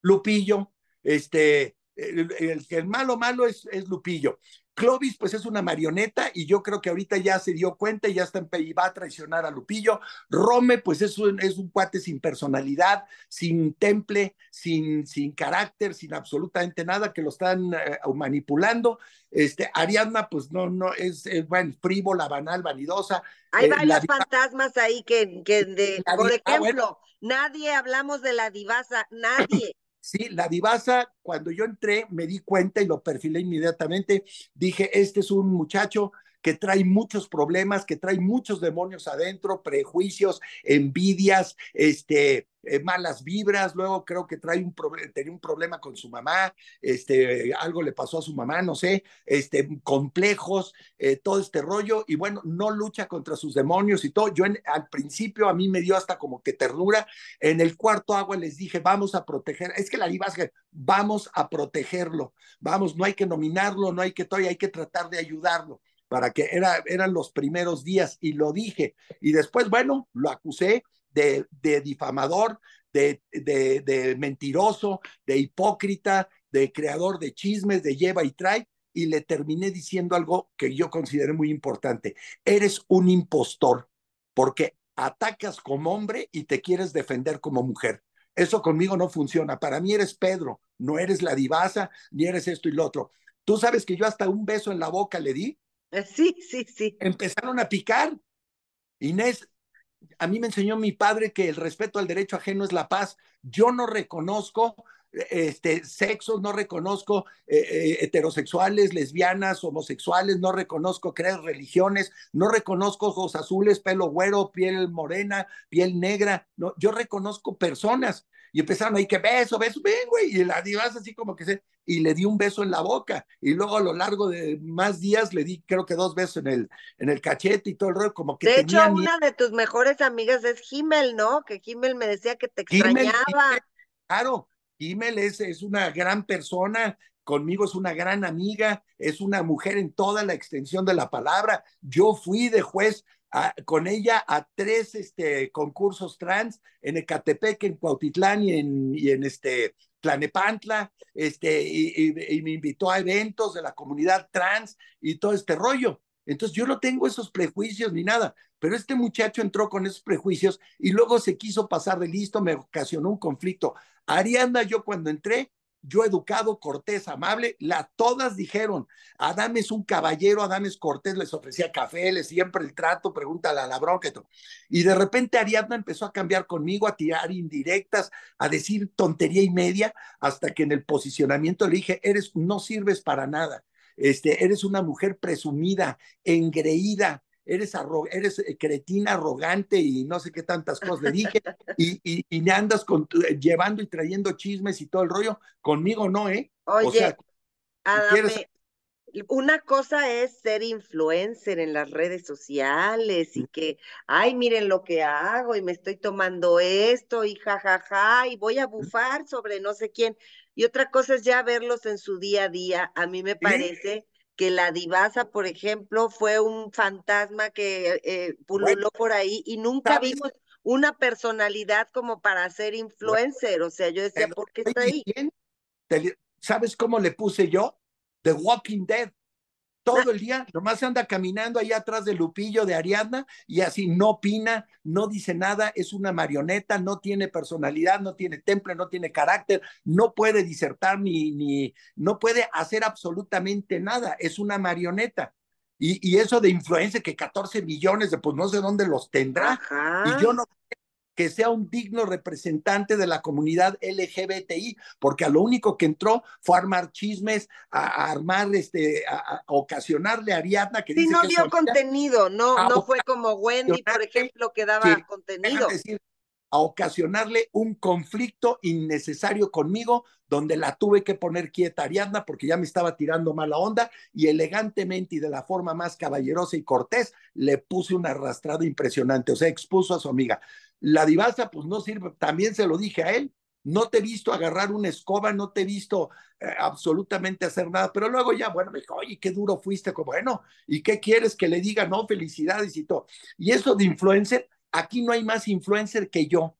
Lupillo, este, el, malo malo es, es, Lupillo. Clovis, pues es una marioneta y yo creo que ahorita ya se dio cuenta y ya está en, y va a traicionar a Lupillo. Rome, pues es un, es un cuate sin personalidad, sin temple, sin, sin carácter, sin absolutamente nada, que lo están eh, manipulando. Este, Ariadna, pues no, no, es, es bueno, frívola, banal, vanidosa. Hay eh, varios fantasmas ahí que, de, por ejemplo, nadie hablamos de la divasa, nadie. Sí, la divasa, cuando yo entré, me di cuenta y lo perfilé inmediatamente. Dije, este es un muchacho que trae muchos problemas, que trae muchos demonios adentro, prejuicios, envidias, este, eh, malas vibras, luego creo que trae un tenía un problema con su mamá, este, algo le pasó a su mamá, no sé, este, complejos, eh, todo este rollo, y bueno, no lucha contra sus demonios y todo. Yo al principio a mí me dio hasta como que ternura, en el cuarto agua les dije, vamos a proteger, es que la que vamos a protegerlo, vamos, no hay que nominarlo, no hay que, todo, hay que tratar de ayudarlo para que era, eran los primeros días y lo dije. Y después, bueno, lo acusé de, de difamador, de, de, de, mentiroso, de hipócrita, de creador de chismes, de lleva y trae. Y le terminé diciendo algo que yo consideré muy importante. Eres un impostor porque atacas como hombre y te quieres defender como mujer. Eso conmigo no funciona. Para mí eres Pedro, no eres la divasa, ni eres esto y lo otro. Tú sabes que yo hasta un beso en la boca le di eh, sí, sí, sí. Empezaron a picar. Inés, a mí me enseñó mi padre que el respeto al derecho ajeno es la paz. Yo no reconozco eh, este, sexos, no reconozco eh, heterosexuales, lesbianas, homosexuales, no reconozco creer religiones, no reconozco ojos azules, pelo güero, piel morena, piel negra. No, yo reconozco personas y empezaron ahí que beso, beso, ven, güey. Y la divas así como que se. Y le di un beso en la boca. Y luego a lo largo de más días le di, creo que dos besos en el, en el cachete y todo el rollo. Como que de hecho, una de tus mejores amigas es Himmel, ¿no? Que Himmel me decía que te extrañaba. claro, Himmel es, es una gran persona, conmigo es una gran amiga, es una mujer en toda la extensión de la palabra. Yo fui de juez con ella a tres este, concursos trans en Ecatepec, en Cuautitlán y en, este, Tlanepantla, este, y, me invitó a eventos de la comunidad trans y todo este rollo. Entonces yo no tengo esos prejuicios ni nada, pero este muchacho entró con esos prejuicios y luego se quiso pasar de listo, me ocasionó un conflicto. Arianda yo cuando entré, yo educado, cortés, amable, la, todas dijeron, adam es un caballero, Adames es cortés, les ofrecía café, les siempre el trato, pregúntale a la bronca. Y de repente Ariadna empezó a cambiar conmigo, a tirar indirectas, a decir tontería y media, hasta que en el posicionamiento le dije, eres, no sirves para nada. Este, eres una mujer presumida, engreída, eres, eres eh, cretina arrogante y no sé qué tantas cosas le dije, y, y, me andas con eh, llevando y trayendo chismes y todo el rollo, conmigo no, ¿eh? Oye, una cosa es ser influencer en las redes sociales y que, ay, miren lo que hago y me estoy tomando esto y jajaja y voy a bufar sobre no sé quién. Y otra cosa es ya verlos en su día a día. A mí me parece que la divasa, por ejemplo, fue un fantasma que eh, pululó por ahí y nunca vimos una personalidad como para ser influencer. o sea, yo decía, ¿por qué está ahí? ¿Sabes cómo le puse yo? The Walking Dead todo el día, nomás anda caminando ahí atrás del Lupillo de Ariadna y así no opina, no dice nada, es una marioneta, no tiene personalidad, no tiene temple, no tiene carácter, no puede disertar ni, ni no puede hacer absolutamente nada, es una marioneta. Y, eso de influencia, que 14 millones de, pues no sé dónde los tendrá. Y yo no que sea un digno representante de la comunidad LGBTI, porque a lo único que entró fue a armar chismes, a, armar, este, a, ocasionarle a Ariadna que dice no dio contenido, no, no fue como Wendy, por ejemplo, que daba contenido. contenido. Decir, a ocasionarle un conflicto innecesario conmigo, donde la tuve que poner quieta Ariadna porque ya me estaba tirando mala onda y elegantemente y de la forma más caballerosa y cortés le puse un arrastrado impresionante, o sea, expuso a su amiga. La divasa, pues no sirve, también se lo dije a él. No te he visto agarrar una escoba, no te he visto eh, absolutamente hacer nada, pero luego ya, bueno, me dijo, oye, qué duro fuiste, como bueno, ¿y qué quieres que le diga? No, felicidades y todo. Y eso de influencer, aquí no hay más influencer que yo.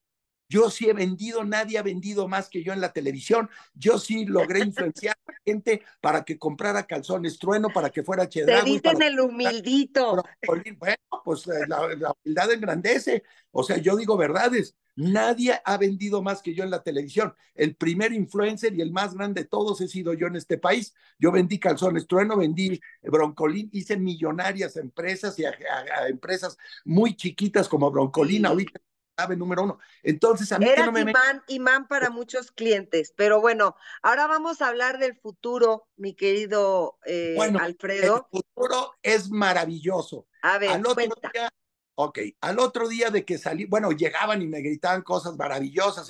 Yo sí he vendido, nadie ha vendido más que yo en la televisión. Yo sí logré influenciar a la gente para que comprara calzones trueno, para que fuera cheddar. Te dicen el humildito. Bueno, pues eh, la, humildad engrandece. O sea, yo digo verdades. Nadie ha vendido más que yo en la televisión. El primer influencer y el más grande de todos he sido yo en este país. Yo vendí calzones trueno, vendí broncolín, hice millonarias empresas y a, empresas muy chiquitas como broncolín. Ahorita número uno. Entonces, a mí Era imán, imán para muchos clientes, pero bueno, ahora vamos a hablar del futuro, mi querido eh, bueno, Alfredo. El futuro es maravilloso. A ver, al otro Día, ok, al otro día de que salí, bueno, llegaban y me gritaban cosas maravillosas.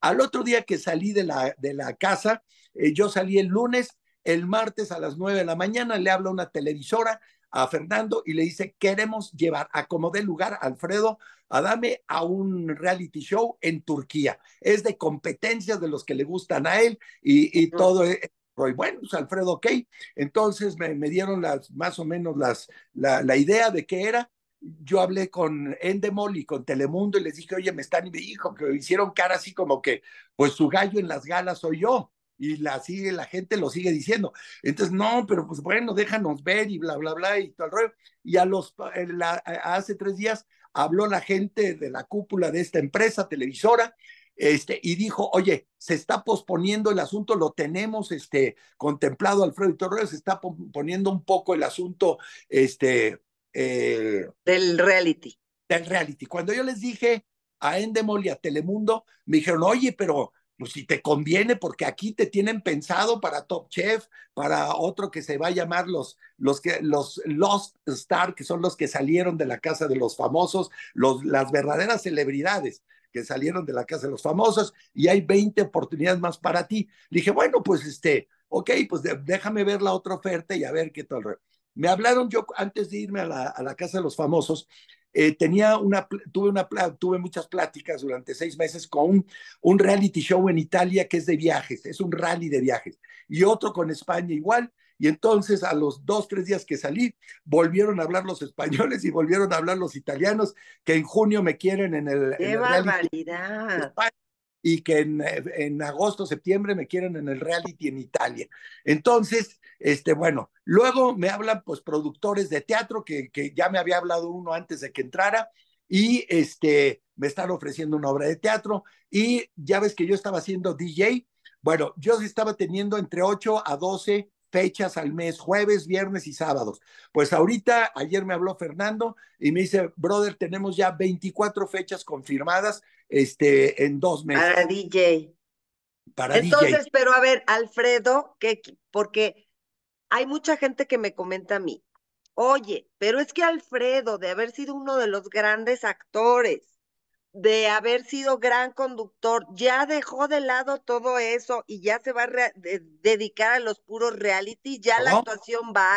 Al otro día que salí de la, de la casa, eh, yo salí el lunes, el martes a las nueve de la mañana, le habla una televisora a Fernando y le dice, queremos llevar a como de lugar Alfredo Adame a un reality show en Turquía. Es de competencias de los que le gustan a él y, y todo. E-". Y bueno, pues Alfredo, ok. Entonces me, dieron las, más o menos las, la, la idea de qué era yo hablé con Endemol y con Telemundo y les dije, oye, me están, y me dijo que hicieron cara así como que, pues su gallo en las galas soy yo y la sigue, la gente lo sigue diciendo. Entonces, no, pero pues bueno, déjanos ver y bla, bla, bla y todo el rollo. Y a los, eh, hace tres días habló la gente de la cúpula de esta empresa televisora este, y dijo, oye, se está posponiendo el asunto, lo tenemos este, contemplado, Alfredo y Torres, se está poniendo un poco el asunto este, eh, del reality. Del reality. Cuando yo les dije a Endemol y a Telemundo, me dijeron, oye, pero pues si te conviene, porque aquí te tienen pensado para Top Chef, para otro que se va a llamar los, los, los Lost Star, que son los que salieron de la casa de los famosos, los, las verdaderas celebridades que salieron de la casa de los famosos, y hay 20 oportunidades más para ti. dije, bueno, pues este, ok, pues déjame ver la otra oferta y a ver qué tal. Me hablaron yo antes de irme a la, a la casa de los famosos, eh, tenía una, tuve, una, tuve muchas pláticas durante seis meses con un, un, reality show en Italia que es de viajes, es un rally de viajes, y otro con España igual. Y entonces a los dos, tres días que salí, volvieron a hablar los españoles y volvieron a hablar los italianos, que en junio me quieren en el... ¡Qué en barbaridad! y que en, eh, en, agosto, septiembre me quieren en el reality en Italia. Entonces, este, bueno, luego me hablan pues productores de teatro, que, que, ya me había hablado uno antes de que entrara, y este, me están ofreciendo una obra de teatro, y ya ves que yo estaba haciendo DJ, bueno, yo estaba teniendo entre 8 a 12 fechas al mes, jueves, viernes y sábados. Pues ahorita, ayer me habló Fernando y me dice, brother, tenemos ya 24 fechas confirmadas este, en dos meses. Para DJ. Para Entonces, pero a ver, Alfredo, que, porque hay mucha gente que me comenta a mí, oye, pero es que Alfredo, de haber sido uno de los grandes actores, de haber sido gran conductor, ya dejó de lado todo eso y ya se va a dedicar a los puros reality, ya la actuación va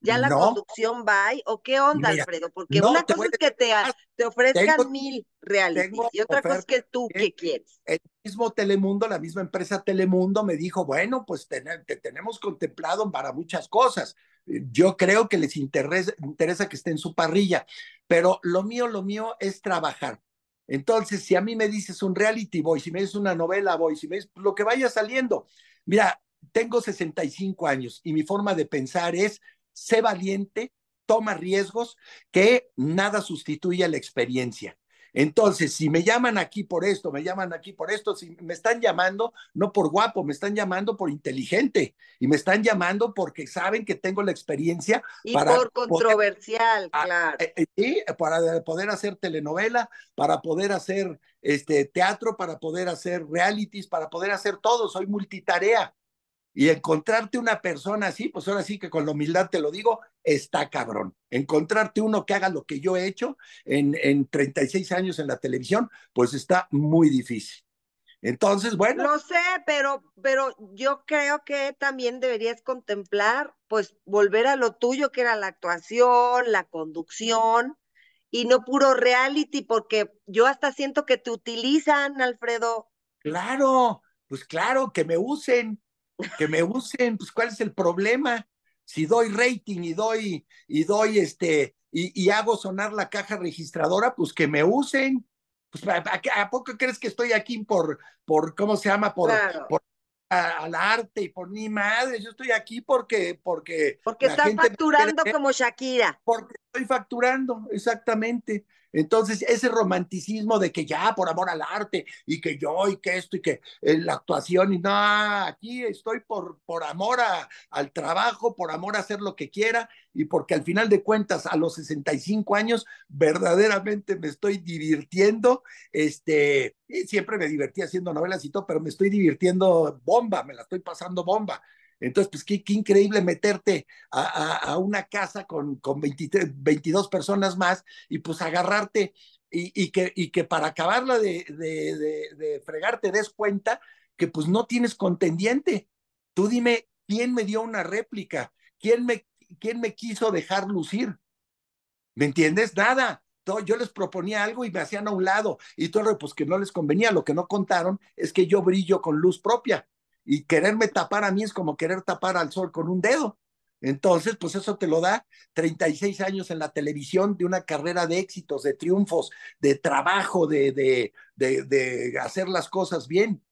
ya la conducción va o qué onda, Alfredo, porque una cosa es que te, te ofrezcan mil reality y otra cosa es que tú qué quieres. El mismo Telemundo, la misma empresa Telemundo me dijo, bueno, pues te, tenemos contemplado para muchas cosas. Yo creo que les interesa que esté en su parrilla, pero lo mío, lo mío es trabajar entonces, si a mí me dices un reality boy, si me dices una novela boy, si me dices lo que vaya saliendo, mira, tengo 65 años y mi forma de pensar es, sé valiente, toma riesgos, que nada sustituye a la experiencia. Entonces, si me llaman aquí por esto, me llaman aquí por esto, si me están llamando no por guapo, me están llamando por inteligente y me están llamando porque saben que tengo la experiencia. Y por controversial, claro. Eh, eh, sí, para poder hacer telenovela, para poder hacer este teatro, para poder hacer realities, para poder hacer todo. Soy multitarea. Y encontrarte una persona así, pues ahora sí que con la humildad te lo digo, está cabrón. Encontrarte uno que haga lo que yo he hecho en, en 36 años en la televisión, pues está muy difícil. Entonces, bueno. No sé, pero, pero yo creo que también deberías contemplar, pues, volver a lo tuyo, que era la actuación, la conducción, y no puro reality, porque yo hasta siento que te utilizan, Alfredo. Claro, pues claro, que me usen que me usen, pues ¿cuál es el problema? Si doy rating y doy, y doy este, y, y hago sonar la caja registradora, pues que me usen. Pues, ¿a, a, poco crees que estoy aquí por, por ¿cómo se llama? Por, al arte y por mi madre, yo estoy aquí porque, porque. Porque está facturando como Shakira. Porque estoy facturando, exactamente. Entonces, ese romanticismo de que ya, por amor al arte, y que yo, y que esto, y que eh, la actuación, y no, aquí estoy por, por amor al trabajo, por amor a hacer lo que quiera, y porque al final de cuentas, a los 65 años, verdaderamente me estoy divirtiendo, este, siempre me divertí haciendo novelas y todo, pero me estoy divirtiendo bomba, me la estoy pasando bomba. Entonces, pues qué, increíble meterte a, una casa con, 22 personas más y pues agarrarte y, y, que, y que, para acabarla de, de, de, fregarte des cuenta que pues no tienes contendiente. Tú dime quién me dio una réplica, quién me, quién me quiso dejar lucir. ¿Me entiendes? Nada. Yo les proponía algo y me hacían a un lado y todo, pues que no les convenía. Lo que no contaron es que yo brillo con luz propia y quererme tapar a mí es como querer tapar al sol con un dedo. Entonces, pues eso te lo da 36 años en la televisión de una carrera de éxitos, de triunfos, de trabajo, de, de, de, hacer las cosas bien.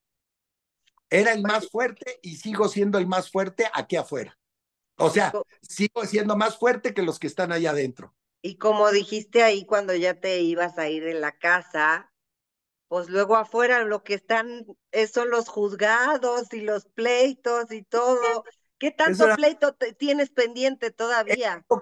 Era el más fuerte y sigo siendo el más fuerte aquí afuera. O sea, sigo siendo más fuerte que los que están allá adentro. Y como dijiste ahí cuando ya te ibas a ir de la casa, pues luego afuera lo que están eh, son los juzgados y los pleitos y todo. ¿Qué tanto pleito tienes pendiente todavía? Pues,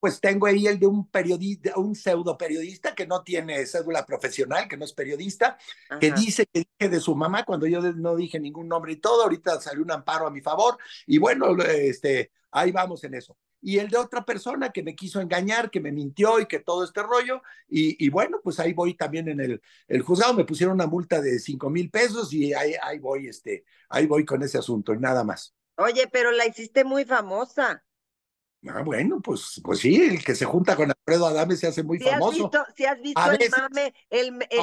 pues tengo ahí el de un periodista, un pseudo periodista que no tiene cédula profesional, que no es periodista, que dice que dije de su mamá cuando yo no dije ningún nombre y todo. Ahorita salió un amparo a mi favor y bueno, este, ahí vamos en eso y el de otra persona que me quiso engañar, que me mintió y que todo este rollo. Y, bueno, pues ahí voy también en el, el, juzgado, me pusieron una multa de cinco mil pesos y ahí, ahí, voy, este, ahí voy con ese asunto y nada más. Oye, pero la hiciste muy famosa. Ah, bueno, pues, pues sí, el que se junta con Alfredo Adame se hace muy famoso. Si has visto el, mame,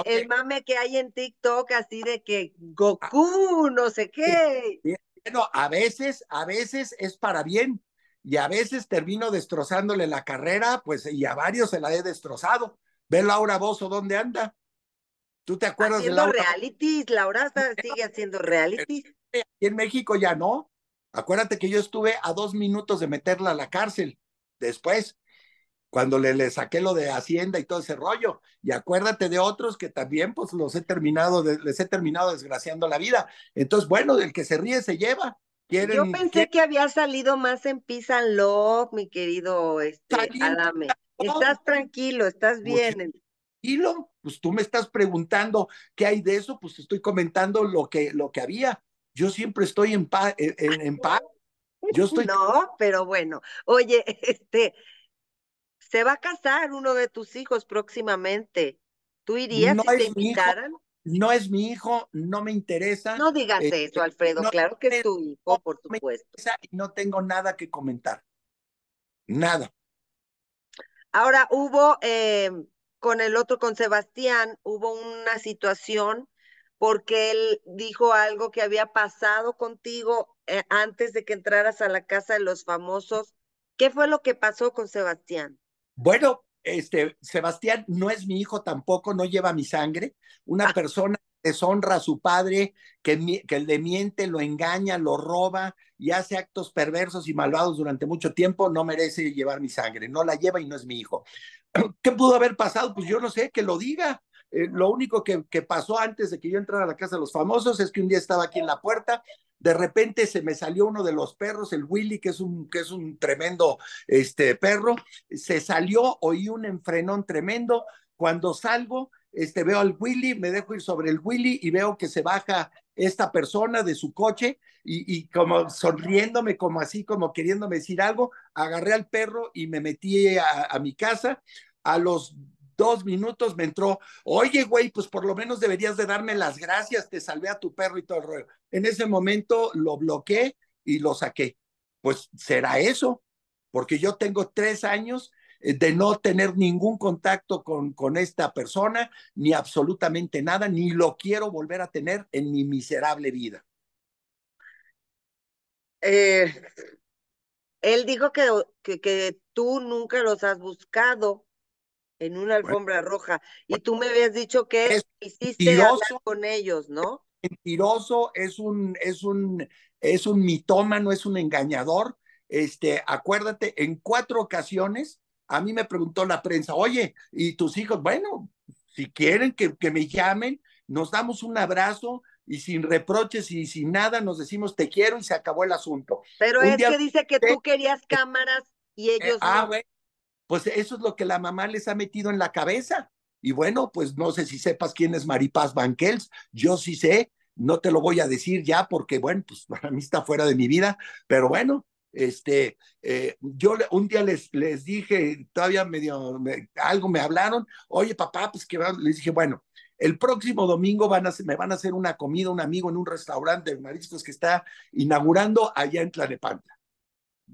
el, mame que hay en TikTok así de que Goku, no sé qué? Bueno, a veces, a veces es para bien, y a veces termino destrozándole la carrera, pues y a varios se la he destrozado. Ve Laura o ¿dónde anda? ¿Tú te acuerdas haciendo de Laura? realities, Laura sigue haciendo reality. en México ya no. Acuérdate que yo estuve a dos minutos de meterla a la cárcel después, cuando le, saqué lo de Hacienda y todo ese rollo. Y acuérdate de otros que también pues los he terminado, les he terminado desgraciando la vida. Entonces, bueno, el que se ríe se lleva. Yo pensé que había salido más en Pizza Love, mi querido este, Adame. Estás tranquilo, estás pues, bien. hilo tranquilo, pues tú me estás preguntando qué hay de eso, pues estoy comentando lo que, lo que había. Yo siempre estoy en paz. En, paz. Yo estoy... No, pero bueno, oye, este, se va a casar uno de tus hijos próximamente. ¿Tú irías a si te invitaran? no es mi hijo, no me interesa. No digas eh, eso, Alfredo, claro que es tu hijo, por supuesto. y no tengo nada que comentar. Nada. Ahora hubo eh, con el otro, con Sebastián, hubo una situación porque él dijo algo que había pasado contigo eh, antes de que entraras a la casa de los famosos. ¿Qué fue lo que pasó con Sebastián? Bueno, este, Sebastián no es mi hijo tampoco, no lleva mi sangre. Una ah. persona deshonra a su padre, que, que le miente, lo engaña, lo roba y hace actos perversos y malvados durante mucho tiempo, no merece llevar mi sangre, no la lleva y no es mi hijo. ¿Qué pudo haber pasado? Pues yo no sé, que lo diga. Eh, lo único que, que, pasó antes de que yo entrara a la casa de los famosos es que un día estaba aquí en la puerta de repente se me salió uno de los perros, el Willy, que es un, que es un tremendo este, perro, se salió, oí un enfrenón tremendo, cuando salgo, este, veo al Willy, me dejo ir sobre el Willy y veo que se baja esta persona de su coche y, como sonriéndome, como así, como queriéndome decir algo, agarré al perro y me metí a, a mi casa. A los dos minutos me entró, oye, güey, pues por lo menos deberías de darme las gracias, te salvé a tu perro y todo el rollo. En ese momento lo bloqueé y lo saqué. Pues será eso, porque yo tengo tres años eh, de no tener ningún contacto con, con esta persona, ni absolutamente nada, ni lo quiero volver a tener en mi miserable vida. Eh, él dijo que, que, que, tú nunca los has buscado en una alfombra roja. Y tú me habías dicho que hiciste con ellos, ¿no? Es mentiroso, es un, es un, es un mitómano, es un engañador. Este, acuérdate, en cuatro ocasiones a mí me preguntó la prensa, oye, ¿y tus hijos? Bueno, si quieren que, que me llamen, nos damos un abrazo, y sin reproches y sin nada nos decimos te quiero y se acabó el asunto. Pero es que dice que tú querías cámaras y eh, ellos ah, pues eso es lo que la mamá les ha metido en la cabeza. Y bueno, pues no sé si sepas quién es Maripaz Banquels, yo sí sé, no te lo voy a decir ya porque bueno, pues para mí está fuera de mi vida, pero bueno, este, eh, yo un día les, les dije, todavía medio, algo me hablaron, oye papá, pues que les dije, bueno, el próximo domingo van a, me van a hacer una comida, un amigo en un restaurante de mariscos que está inaugurando allá en Tlalepanta.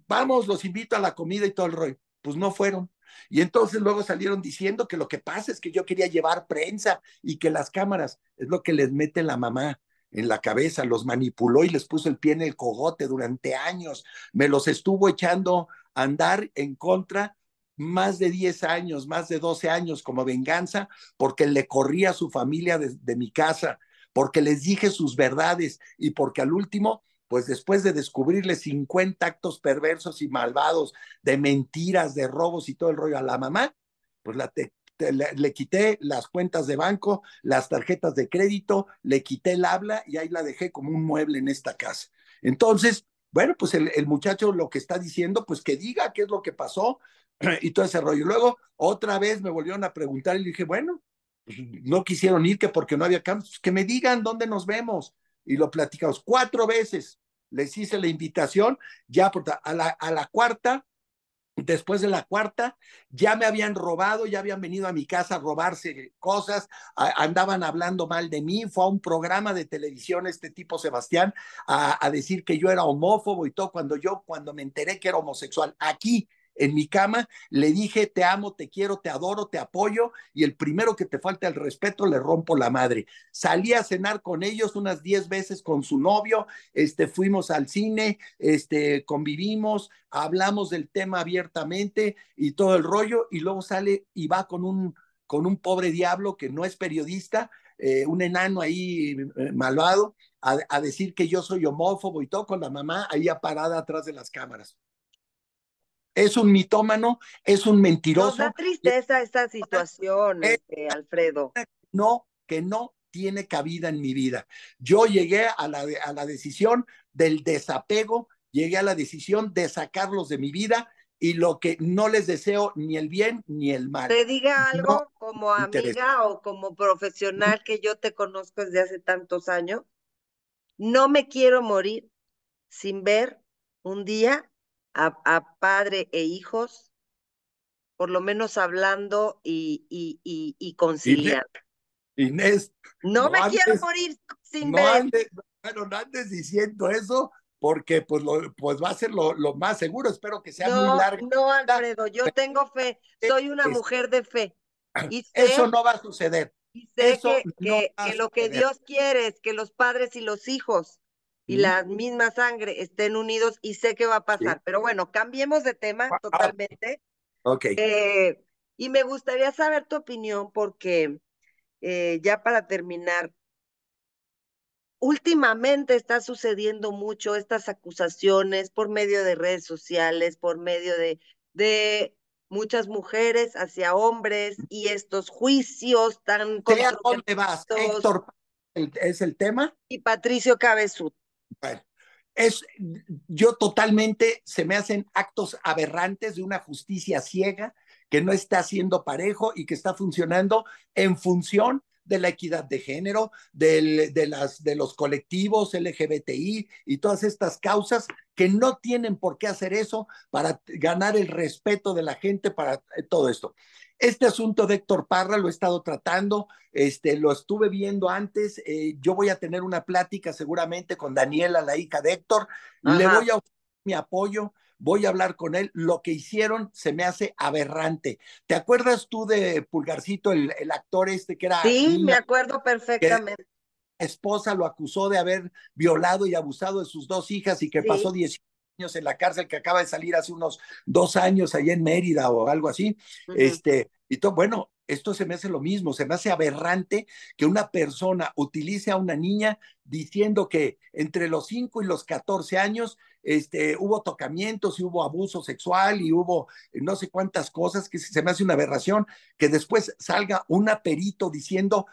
Vamos, los invito a la comida y todo el rollo pues no fueron. Y entonces luego salieron diciendo que lo que pasa es que yo quería llevar prensa y que las cámaras es lo que les mete la mamá en la cabeza, los manipuló y les puso el pie en el cogote durante años, me los estuvo echando a andar en contra más de 10 años, más de 12 años como venganza, porque le corría a su familia de mi casa, porque les dije sus verdades y porque al último pues después de descubrirle 50 actos perversos y malvados de mentiras, de robos y todo el rollo a la mamá, pues le, quité las cuentas de banco, las tarjetas de crédito, le quité el habla y ahí la dejé como un mueble en esta casa. Entonces, bueno, pues el, muchacho lo que está diciendo, pues que diga qué es lo que pasó y todo ese rollo. Luego, otra vez me volvieron a preguntar y le dije, bueno, pues no quisieron ir que porque no había campos, pues que me digan dónde nos vemos. Y lo platicamos cuatro veces les hice la invitación, ya a la, a la cuarta, después de la cuarta, ya me habían robado, ya habían venido a mi casa a robarse cosas, andaban hablando mal de mí, fue a un programa de televisión este tipo Sebastián a, a, decir que yo era homófobo y todo, cuando yo, cuando me enteré que era homosexual, aquí en mi cama, le dije, te amo, te quiero, te adoro, te apoyo, y el primero que te falta el respeto, le rompo la madre. Salí a cenar con ellos unas 10 veces con su novio, este, fuimos al cine, este, convivimos, hablamos del tema abiertamente y todo el rollo, y luego sale y va con un, con un pobre diablo que no es periodista, eh, un enano ahí eh, malvado, a, a decir que yo soy homófobo y todo con la mamá ahí parada atrás de las cámaras es un mitómano, es un mentiroso. Qué da tristeza esta situación, este, Alfredo. No, que no tiene cabida en mi vida. Yo llegué a la, a la decisión del desapego, llegué a la decisión de sacarlos de mi vida y lo que no les deseo ni el bien ni el mal. Te diga algo como amiga o como profesional que yo te conozco desde hace tantos años. No me quiero morir sin ver un día a, padre e hijos, por lo menos hablando y, y, y, y conciliando. Inés. No, me quiero morir sin no ver. bueno, no andes diciendo eso porque pues, lo, pues va a ser lo, lo más seguro. Espero que sea muy largo. No, Alfredo, yo tengo fe. Soy una mujer de fe. eso no va a suceder. eso que, que lo que Dios quiere es que los padres y los hijos y la misma sangre estén unidos y sé qué va a pasar. Pero bueno, cambiemos de tema totalmente. Ok. Eh, y me gustaría saber tu opinión porque eh, ya para terminar, últimamente está sucediendo mucho estas acusaciones por medio de redes sociales, por medio de, de muchas mujeres hacia hombres y estos juicios tan... dónde vas, Héctor? ¿Es el tema? Y Patricio Cabezut es, yo totalmente se me hacen actos aberrantes de una justicia ciega que no está haciendo parejo y que está funcionando en función de la equidad de género, de, las, de los colectivos LGBTI y todas estas causas que no tienen por qué hacer eso para ganar el respeto de la gente para eh, todo esto. Este asunto de Héctor Parra lo he estado tratando, este, lo estuve viendo antes, eh, yo voy a tener una plática seguramente con Daniela, la hija de Héctor, le voy a ofrecer mi apoyo voy a hablar con él. Lo que hicieron se me hace aberrante. ¿Te acuerdas tú de Pulgarcito, el, actor este que era... Sí, me acuerdo perfectamente. Esposa lo acusó de haber violado y abusado de sus dos hijas y que pasó 10 años en la cárcel, que acaba de salir hace unos dos años allá en Mérida o algo así. Este, y todo, bueno, esto se me hace lo mismo, se me hace aberrante que una persona utilice a una niña diciendo que entre los 5 y los 14 años este, hubo tocamientos y hubo abuso sexual y hubo eh, no sé cuántas cosas que se me hace una aberración que después salga un perito diciendo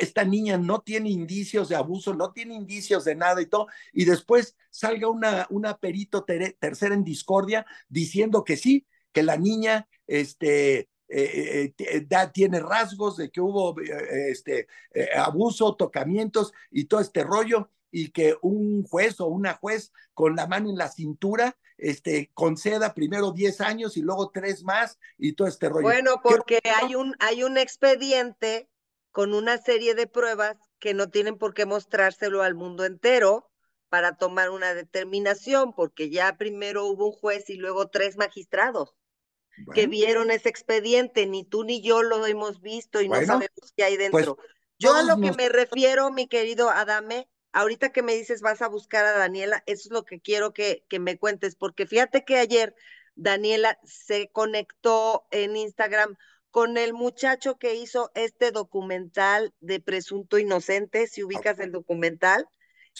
esta niña no tiene indicios de abuso, no tiene indicios de nada y todo, y después salga una, una perito tercera en discordia diciendo que sí, que la niña este, eh, eh, tiene rasgos de que hubo este, abuso, tocamientos y todo este rollo y que un juez o una juez con la mano en la cintura este, conceda primero 10 años y luego 3 más y todo este rollo. Bueno, porque hay un, hay un expediente con una serie de pruebas que no tienen por qué mostrárselo al mundo entero para tomar una determinación, porque ya primero hubo un juez y luego tres magistrados que vieron ese expediente, ni tú ni yo lo hemos visto y no sabemos qué hay pues dentro. yo a lo que me refiero, mi querido Adame, ahorita que me dices vas a buscar a Daniela, eso es lo que quiero que, que me cuentes, porque fíjate que ayer Daniela se conectó en Instagram con el muchacho que hizo este documental de Presunto Inocente, si ubicas el documental,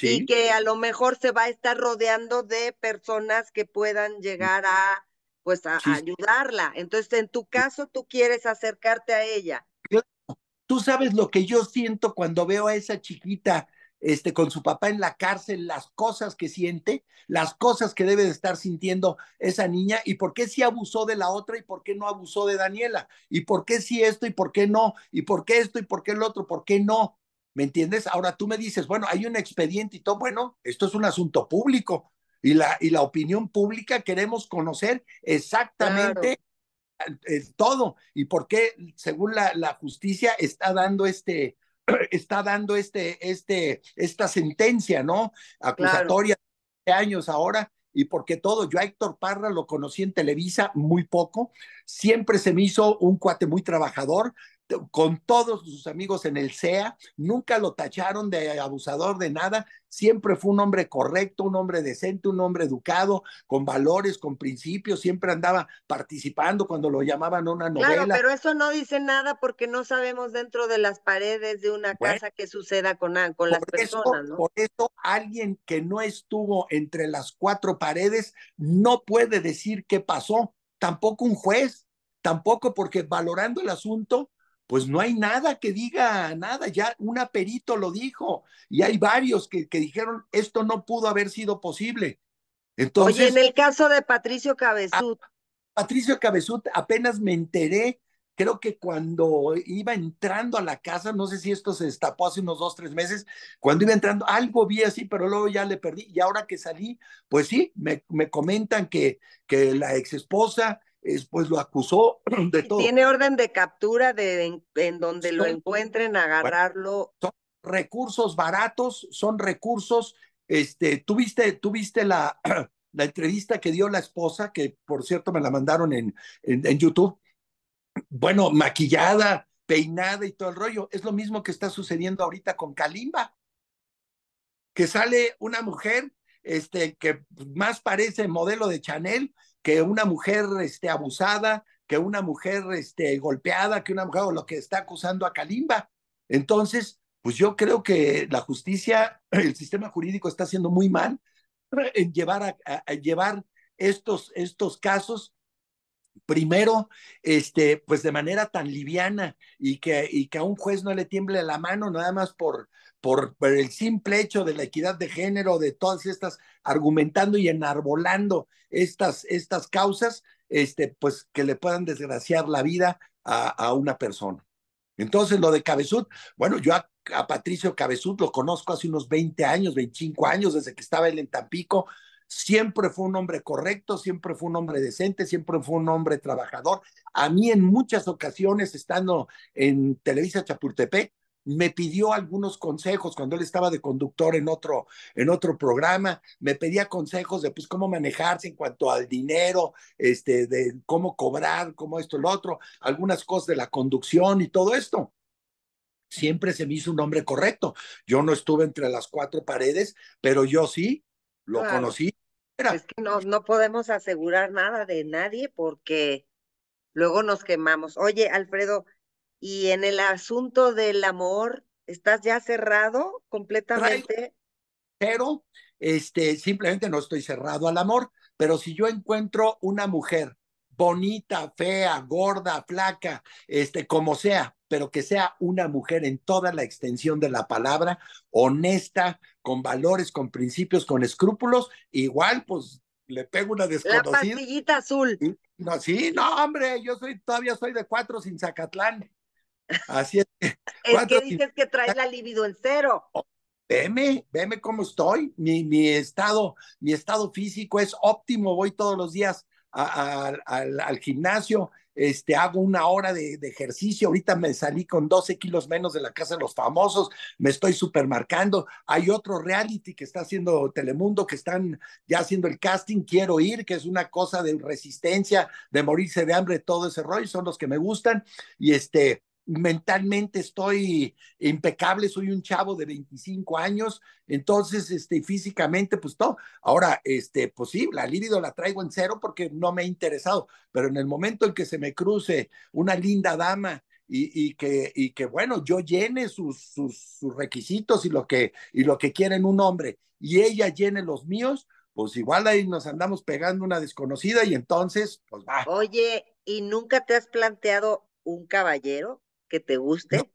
y que a lo mejor se va a estar rodeando de personas que puedan mm. llegar a, pues, a, ayudarla. Entonces, en tu caso, tú quieres acercarte a ella. Tú sabes lo que yo siento cuando veo a esa chiquita este, con su papá en la cárcel, las cosas que siente, las cosas que debe de estar sintiendo esa niña y por qué sí abusó de la otra y por qué no abusó de Daniela y por qué sí esto y por qué no y por qué esto y por qué el otro, por qué no. ¿Me entiendes? Ahora tú me dices, bueno, hay un expediente y todo, bueno, esto es un asunto público y la, y la opinión pública queremos conocer exactamente eh, todo y por qué, según la, la justicia, está dando este, está dando este, este, esta sentencia, ¿no? Acusatoria de años ahora y porque todo. Yo a Héctor Parra lo conocí en Televisa muy poco, siempre se me hizo un cuate muy trabajador, con todos sus amigos en el SEA, nunca lo tacharon de abusador de nada, siempre fue un hombre correcto, un hombre decente, un hombre educado, con valores, con principios, siempre andaba participando cuando lo llamaban una novela. Claro, pero eso no dice nada porque no sabemos dentro de las paredes de una casa qué suceda con, con las personas. ¿no? Por eso alguien que no estuvo entre las cuatro paredes no puede decir qué pasó, tampoco un juez, tampoco porque valorando el asunto pues no hay nada que diga nada, ya un aperito lo dijo y hay varios que, dijeron esto no pudo haber sido posible. Entonces, Oye, en el caso de Patricio Cabezut. Patricio Cabezut apenas me enteré, creo que cuando iba entrando a la casa, no sé si esto se destapó hace unos dos, tres meses, cuando iba entrando, algo vi así, pero luego ya le perdí. Y ahora que salí, pues sí, me, comentan que, que la exesposa, pues lo acusó de todo. Tiene orden de captura de en, donde lo encuentren, agarrarlo. Son recursos baratos, son recursos. Este, tuviste, tuviste la, la entrevista que dio la esposa, que por cierto me la mandaron en, en, YouTube. Bueno, maquillada, peinada y todo el rollo. Es lo mismo que está sucediendo ahorita con Kalimba, que sale una mujer este, que más parece modelo de Chanel que una mujer esté abusada, que una mujer esté golpeada, que una mujer o lo que está acusando a Kalimba. Entonces, pues yo creo que la justicia, el sistema jurídico está haciendo muy mal en llevar, llevar estos, estos casos primero, este, pues de manera tan liviana y que, y que a un juez no le tiemble la mano nada más por, por, el simple hecho de la equidad de género, de todas estas, argumentando y enarbolando estas, estas causas, este, pues que le puedan desgraciar la vida a, una persona. Entonces, lo de Cabezud, bueno, yo a, Patricio Cabezud lo conozco hace unos 20 años, 25 años, desde que estaba él en Tampico, siempre fue un hombre correcto, siempre fue un hombre decente, siempre fue un hombre trabajador. A mí en muchas ocasiones, estando en Televisa Chapultepec, me pidió algunos consejos cuando él estaba de conductor en otro, en otro programa, me pedía consejos de pues, cómo manejarse en cuanto al dinero, este, de cómo cobrar, cómo esto, lo otro, algunas cosas de la conducción y todo esto. Siempre se me hizo un hombre correcto. Yo no estuve entre las cuatro paredes, pero yo sí lo conocí. Es que no, no podemos asegurar nada de nadie porque luego nos quemamos. Oye, Alfredo, y en el asunto del amor, ¿estás ya cerrado completamente? Pero, este, simplemente no estoy cerrado al amor, pero si yo encuentro una mujer bonita, fea, gorda, flaca, este, como sea, pero que sea una mujer en toda la extensión de la palabra, honesta, con valores, con principios, con escrúpulos, igual pues le pego una desconocida. La pastillita azul. No, sí, no, hombre, yo soy, todavía soy de cuatro sin Zacatlán. Así es. Que, es dices que traes la libido en cero. Oh, veme, veme cómo estoy. Mi, mi estado, mi estado físico es óptimo. Voy todos los días al, al, gimnasio, este, hago una hora de, de, ejercicio, ahorita me salí con 12 kilos menos de la casa de los famosos, me estoy supermarcando, hay otro reality que está haciendo Telemundo, que están ya haciendo el casting, quiero ir, que es una cosa de resistencia, de morirse de hambre, todo ese rollo, son los que me gustan, y este, mentalmente estoy impecable, soy un chavo de 25 años, entonces, este, físicamente, pues todo. Ahora, este, pues sí, la libido la traigo en cero porque no me he interesado, pero en el momento en que se me cruce una linda dama y, y, que, y que, bueno, yo llene sus, sus, requisitos y lo, que, y lo que quiere un hombre y ella llene los míos, pues igual ahí nos andamos pegando una desconocida y entonces, pues va. Oye, ¿y nunca te has planteado un caballero? que te guste?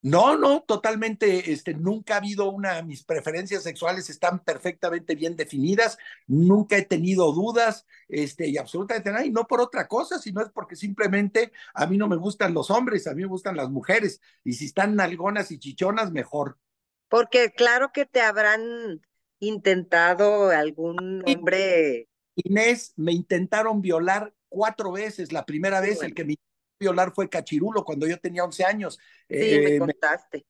No, no, totalmente, este, nunca ha habido una, mis preferencias sexuales están perfectamente bien definidas, nunca he tenido dudas, este, y absolutamente nada, y no por otra cosa, sino es porque simplemente a mí no me gustan los hombres, a mí me gustan las mujeres, y si están nalgonas y chichonas, mejor. Porque claro que te habrán intentado algún hombre. Inés, me intentaron violar cuatro veces, la primera vez el que me violar fue Cachirulo cuando yo tenía 11 años. Sí, eh, me contaste.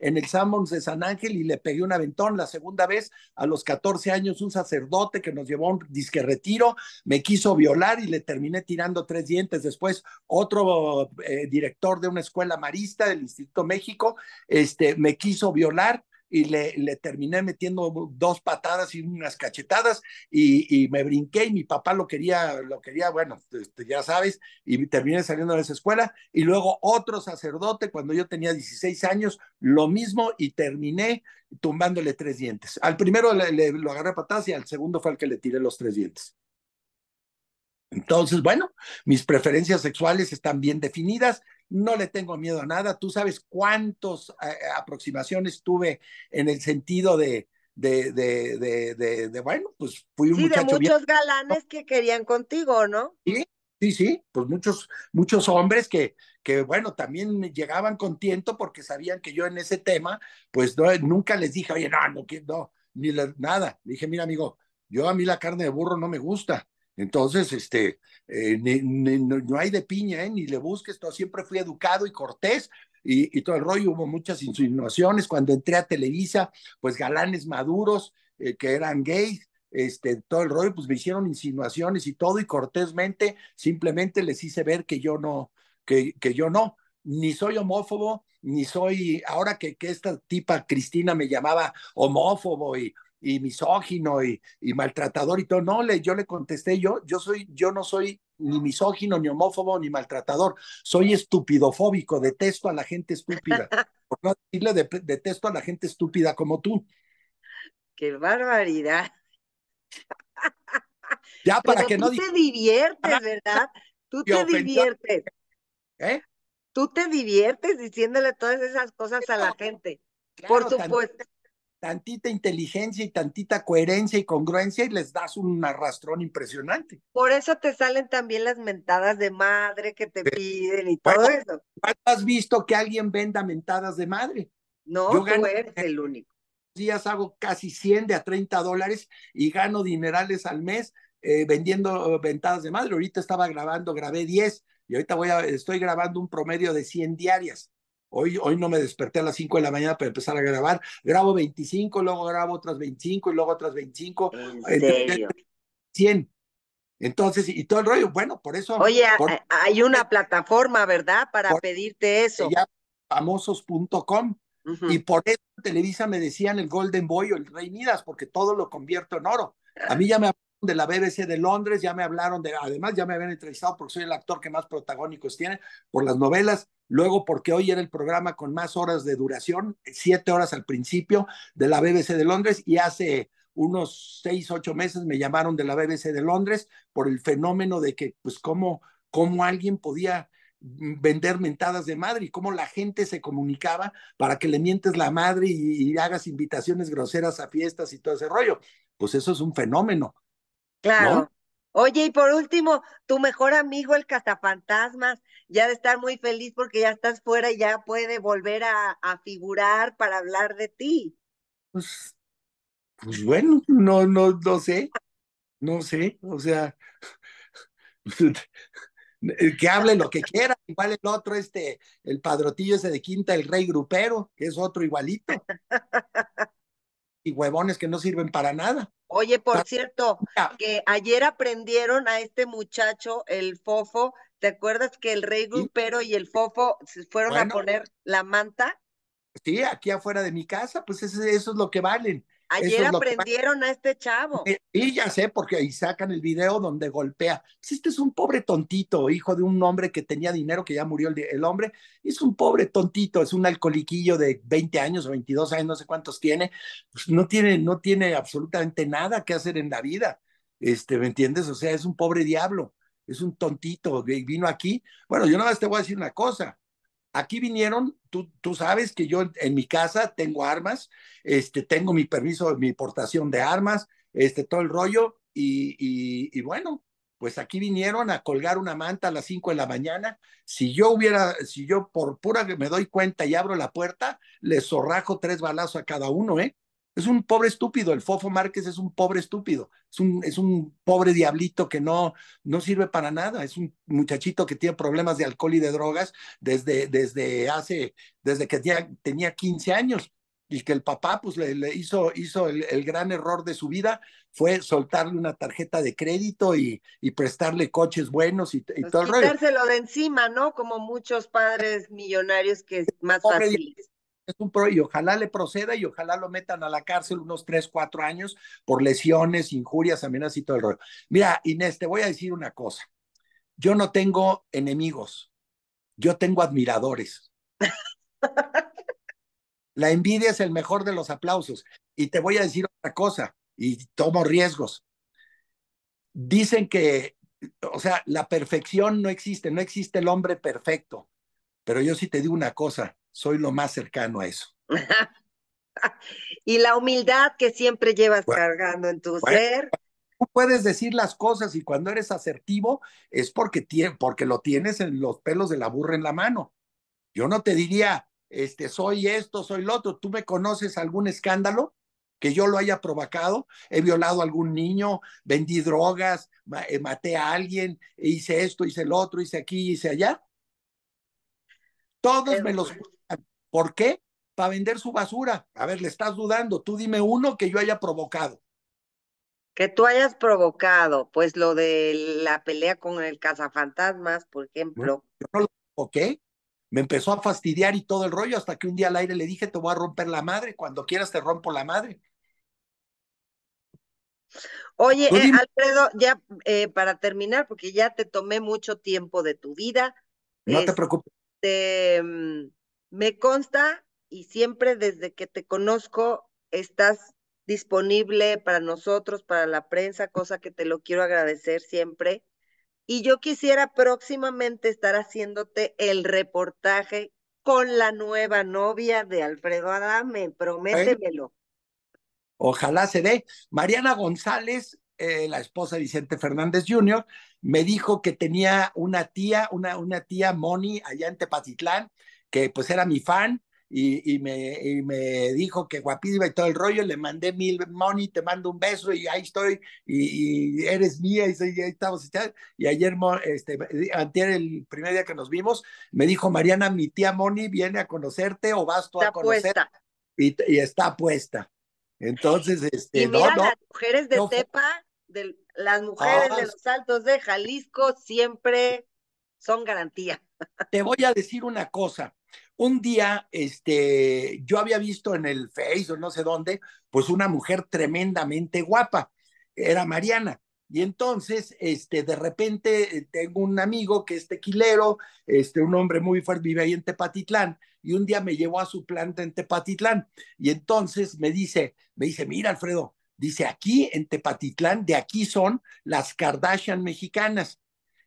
en el Sammons de San Ángel y le pegué un aventón. La segunda vez, a los 14 años, un sacerdote que nos llevó a un disque retiro me quiso violar y le terminé tirando tres dientes. Después, otro eh, director de una escuela marista del Instituto México este, me quiso violar y le, le terminé metiendo dos patadas y unas cachetadas y, me brinqué y mi papá lo quería, lo quería, bueno, este, ya sabes, y terminé saliendo de esa escuela y luego otro sacerdote cuando yo tenía 16 años, lo mismo y terminé tumbándole tres dientes. Al primero le, lo agarré patadas y al segundo fue al que le tiré los tres dientes. Entonces, bueno, mis preferencias sexuales están bien definidas, no le tengo miedo a nada. Tú sabes cuántas eh, eh, aproximaciones tuve en el sentido de, de, bueno, pues fui un sí, de muchos galanes que querían contigo, ¿no? Sí, sí, sí, pues muchos, muchos hombres que, que, bueno, también llegaban con tiento porque sabían que yo en ese tema, pues no, nunca les dije, oye, no, no, no, ni nada. dije, mira, amigo, yo a mí la carne de burro no me gusta entonces, este, eh, no hay de piña, ¿eh? ni le busques, todo. siempre fui educado y cortés, y, todo el rollo, hubo muchas insinuaciones. Cuando entré a Televisa, pues galanes maduros eh, que eran gays, este, todo el rollo, pues me hicieron insinuaciones y todo, y cortésmente simplemente les hice ver que yo no, que, que yo no, ni soy homófobo, ni soy, ahora que, que esta tipa Cristina me llamaba homófobo y y misógino y, maltratador y todo. No, le, yo le contesté, yo, yo, soy, yo no soy ni misógino, ni homófobo, ni maltratador. Soy estupidofóbico, detesto a la gente estúpida. Por no decirle, detesto a la gente estúpida como tú. ¡Qué barbaridad! ya para que tú no... Tú te diviertes, ¿verdad? Tú te diviertes. ¿Eh? Tú te diviertes diciéndole todas esas cosas a la gente. Por supuesto tantita inteligencia y tantita coherencia y congruencia y les das un arrastrón impresionante. Por eso te salen también las mentadas de madre que te piden y todo eso. ¿Has visto que alguien venda mentadas de madre? No, Yo tú el único. Días hago casi 100 de a 30 dólares y gano dinerales al mes eh, vendiendo oh, ventadas de madre. Ahorita estaba grabando, grabé 10 y ahorita voy a, estoy grabando un promedio de 100 diarias. Hoy, hoy no me desperté a las 5 de la mañana para empezar a grabar. Grabo 25, luego grabo otras 25 y luego otras 25. ¿En 100. Entonces, y todo el rollo, bueno, por eso. Oye, hay una plataforma, ¿verdad? Para pedirte eso. Famosos.com. Y por eso en Televisa me decían el Golden Boy o el Rey Midas, porque todo lo convierto en oro. A mí ya me de la BBC de Londres, ya me hablaron de, además ya me habían entrevistado porque soy el actor que más protagónicos tiene por las novelas, luego porque hoy era el programa con más horas de duración, siete horas al principio de la BBC de Londres y hace unos seis, ocho meses me llamaron de la BBC de Londres por el fenómeno de que, pues, cómo, cómo alguien podía vender mentadas de madre y cómo la gente se comunicaba para que le mientes la madre y hagas invitaciones groseras a fiestas y todo ese rollo. Pues eso es un fenómeno Claro. Oye, y por último, tu mejor amigo, el cazafantasmas, ya de estar muy feliz porque ya estás fuera y ya puede volver a, figurar para hablar de ti. Pues, pues, bueno, no, no, no sé, no sé, o sea, que hable lo que quiera, igual el otro, este, el padrotillo ese de quinta, el rey grupero, que es otro igualito. y huevones que no sirven para nada. Oye, por cierto, que ayer aprendieron a este muchacho, el fofo, ¿te acuerdas que el rey grupero y el fofo se fueron a poner la manta? Sí, aquí afuera de mi casa, pues eso es lo que valen. Ayer aprendieron a este chavo. Eh, y ya sé, porque ahí sacan el video donde golpea. Pues, este es un pobre tontito, hijo de un hombre que tenía dinero, que ya murió el, hombre. Es un pobre tontito, es un alcoholiquillo de 20 años o 22 años, no sé cuántos tiene. Pues, no tiene, no tiene absolutamente nada que hacer en la vida. Este, ¿me entiendes? O sea, es un pobre diablo, es un tontito, vino aquí. Bueno, yo nada más te voy a decir una cosa. Aquí vinieron, tú, tú sabes que yo en, mi casa tengo armas, este, tengo mi permiso, mi portación de armas, este, todo el rollo, y, y, bueno, pues aquí vinieron a colgar una manta a las 5 de la mañana. Si yo hubiera, si yo por pura que me doy cuenta y abro la puerta, les zorrajo tres balazos a cada uno, ¿eh? Es un pobre estúpido, el Fofo Márquez es un pobre estúpido, es un, es un pobre diablito que no, no sirve para nada, es un muchachito que tiene problemas de alcohol y de drogas desde, desde hace, desde que tenía, tenía 15 años y que el papá pues le, hizo, hizo el, gran error de su vida fue soltarle una tarjeta de crédito y, y prestarle coches buenos y, pues, todo el rollo. de encima, ¿no? Como muchos padres millonarios que es más fácil es un y ojalá le proceda y ojalá lo metan a la cárcel unos 3, 4 años por lesiones, injurias, amenazas y todo el rollo. Mira, Inés, te voy a decir una cosa. Yo no tengo enemigos, yo tengo admiradores. la envidia es el mejor de los aplausos. Y te voy a decir otra cosa, y tomo riesgos. Dicen que, o sea, la perfección no existe, no existe el hombre perfecto. Pero yo sí te digo una cosa, soy lo más cercano a eso. y la humildad que siempre llevas cargando en tu ser. Tú puedes decir las cosas y cuando eres asertivo es porque, porque lo tienes en los pelos de la burra en la mano. Yo no te diría, este, soy esto, soy lo otro. ¿Tú me conoces algún escándalo que yo lo haya provocado? ¿He violado a algún niño? ¿Vendí drogas? Eh, ¿Maté a alguien? ¿Hice esto? ¿Hice el otro? ¿Hice aquí? ¿Hice allá? Todos me los ¿Por qué? Para vender su basura. A ver, le estás dudando. Tú dime uno que yo haya provocado. Que tú hayas provocado, pues lo de la pelea con el cazafantasmas, por ejemplo. Yo no Me empezó a fastidiar y todo el rollo hasta que un día al aire le dije, te voy a romper la madre. Cuando quieras te rompo la madre. Oye, eh, Alfredo, ya eh, para terminar, porque ya te tomé mucho tiempo de tu vida. No te este, preocupes. Mm, me consta y siempre desde que te conozco estás disponible para nosotros, para la prensa, cosa que te lo quiero agradecer siempre. Y yo quisiera próximamente estar haciéndote el reportaje con la nueva novia de Alfredo Adame, prométemelo. Ojalá se dé. Mariana González, eh, la esposa de Vicente Fernández Jr., me dijo que tenía una tía, una, tía Moni allá en Tepacitlán, que pues era mi fan y, me, me, dijo que guapísima y todo el rollo, le mandé mil money, te mando un beso y ahí estoy y, eres mía y, ahí y estamos. Y ayer, este, el primer día que nos vimos, me dijo, Mariana, mi tía Moni viene a conocerte o vas tú a conocer. Y, está puesta. Entonces, este, y mira, no, no, las mujeres de las mujeres de ah. los altos de Jalisco siempre son garantía. Te voy a decir una cosa un día, este, yo había visto en el Face o no sé dónde, pues una mujer tremendamente guapa, era Mariana. Y entonces, este, de repente eh, tengo un amigo que es tequilero, este, un hombre muy fuerte, vive ahí en Tepatitlán, y un día me llevó a su planta en Tepatitlán, y entonces me dice, me dice, mira Alfredo, dice, aquí en Tepatitlán, de aquí son las Kardashian mexicanas,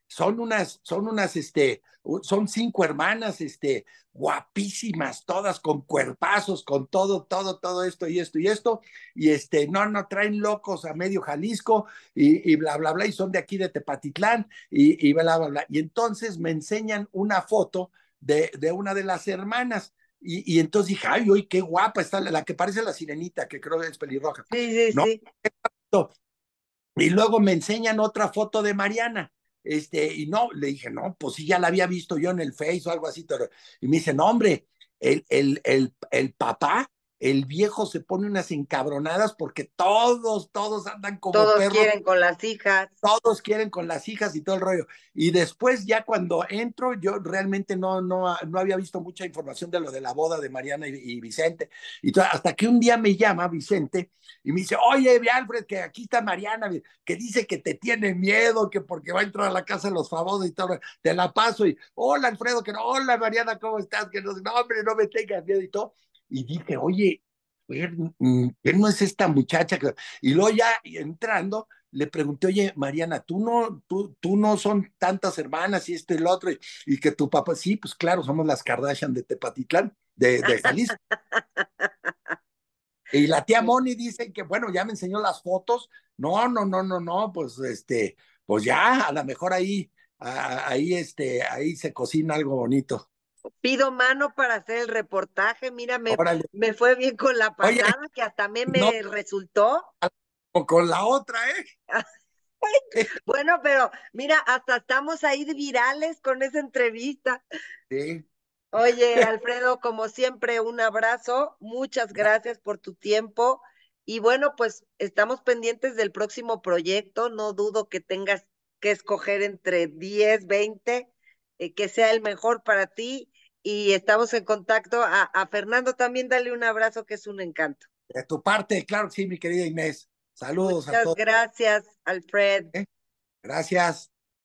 son unas, son unas, este, son cinco hermanas, este, guapísimas, todas con cuerpazos, con todo, todo, todo esto y esto y esto, y este, no, no, traen locos a medio Jalisco y, bla, bla, bla, y son de aquí de Tepatitlán y, bla, bla, bla. Y entonces me enseñan una foto de, de una de las hermanas. Y, y entonces dije, ay, hoy qué guapa está la, que parece la sirenita, que creo que es pelirroja. Y luego me enseñan otra foto de Mariana este, y no, le dije, no, pues sí, ya la había visto yo en el Face o algo así. Pero, y me dice, no, hombre, el, el, el, el papá el viejo se pone unas encabronadas porque todos, todos andan como todos quieren con las hijas. Todos quieren con las hijas y todo el rollo. Y después ya cuando entro, yo realmente no, no, no había visto mucha información de lo de la boda de Mariana y, Vicente. Y hasta que un día me llama Vicente y me dice, oye, Alfred, que aquí está Mariana, que dice que te tiene miedo, que porque va a entrar a la casa de los famosos y todo, te la paso y, hola Alfredo, que no, hola Mariana, ¿cómo estás? Que no hombre, no me tengas miedo y todo y dije, oye, mm, ¿qué no es esta muchacha? Y luego ya entrando, le pregunté, oye, Mariana, tú no, tú, tú no son tantas hermanas y este y lo otro, y, que tu papá, sí, pues claro, somos las Kardashian de Tepatitlán, de, Jalisco. y la tía Moni dice que, bueno, ya me enseñó las fotos. No, no, no, no, no, pues este, pues ya, a lo mejor ahí, ahí, este, ahí se cocina algo bonito pido mano para hacer el reportaje. Mira, me, fue bien con la pasada, que hasta me, me resultó. O con la otra, ¿eh? bueno, pero mira, hasta estamos ahí virales con esa entrevista. Sí. Oye, Alfredo, como siempre, un abrazo. Muchas gracias por tu tiempo. Y bueno, pues estamos pendientes del próximo proyecto. No dudo que tengas que escoger entre 10, 20, eh, que sea el mejor para ti y estamos en contacto. A, Fernando también dale un abrazo que es un encanto. De tu parte, claro sí, mi querida Inés. Saludos a todos. gracias, Alfred. ¿Eh? Gracias.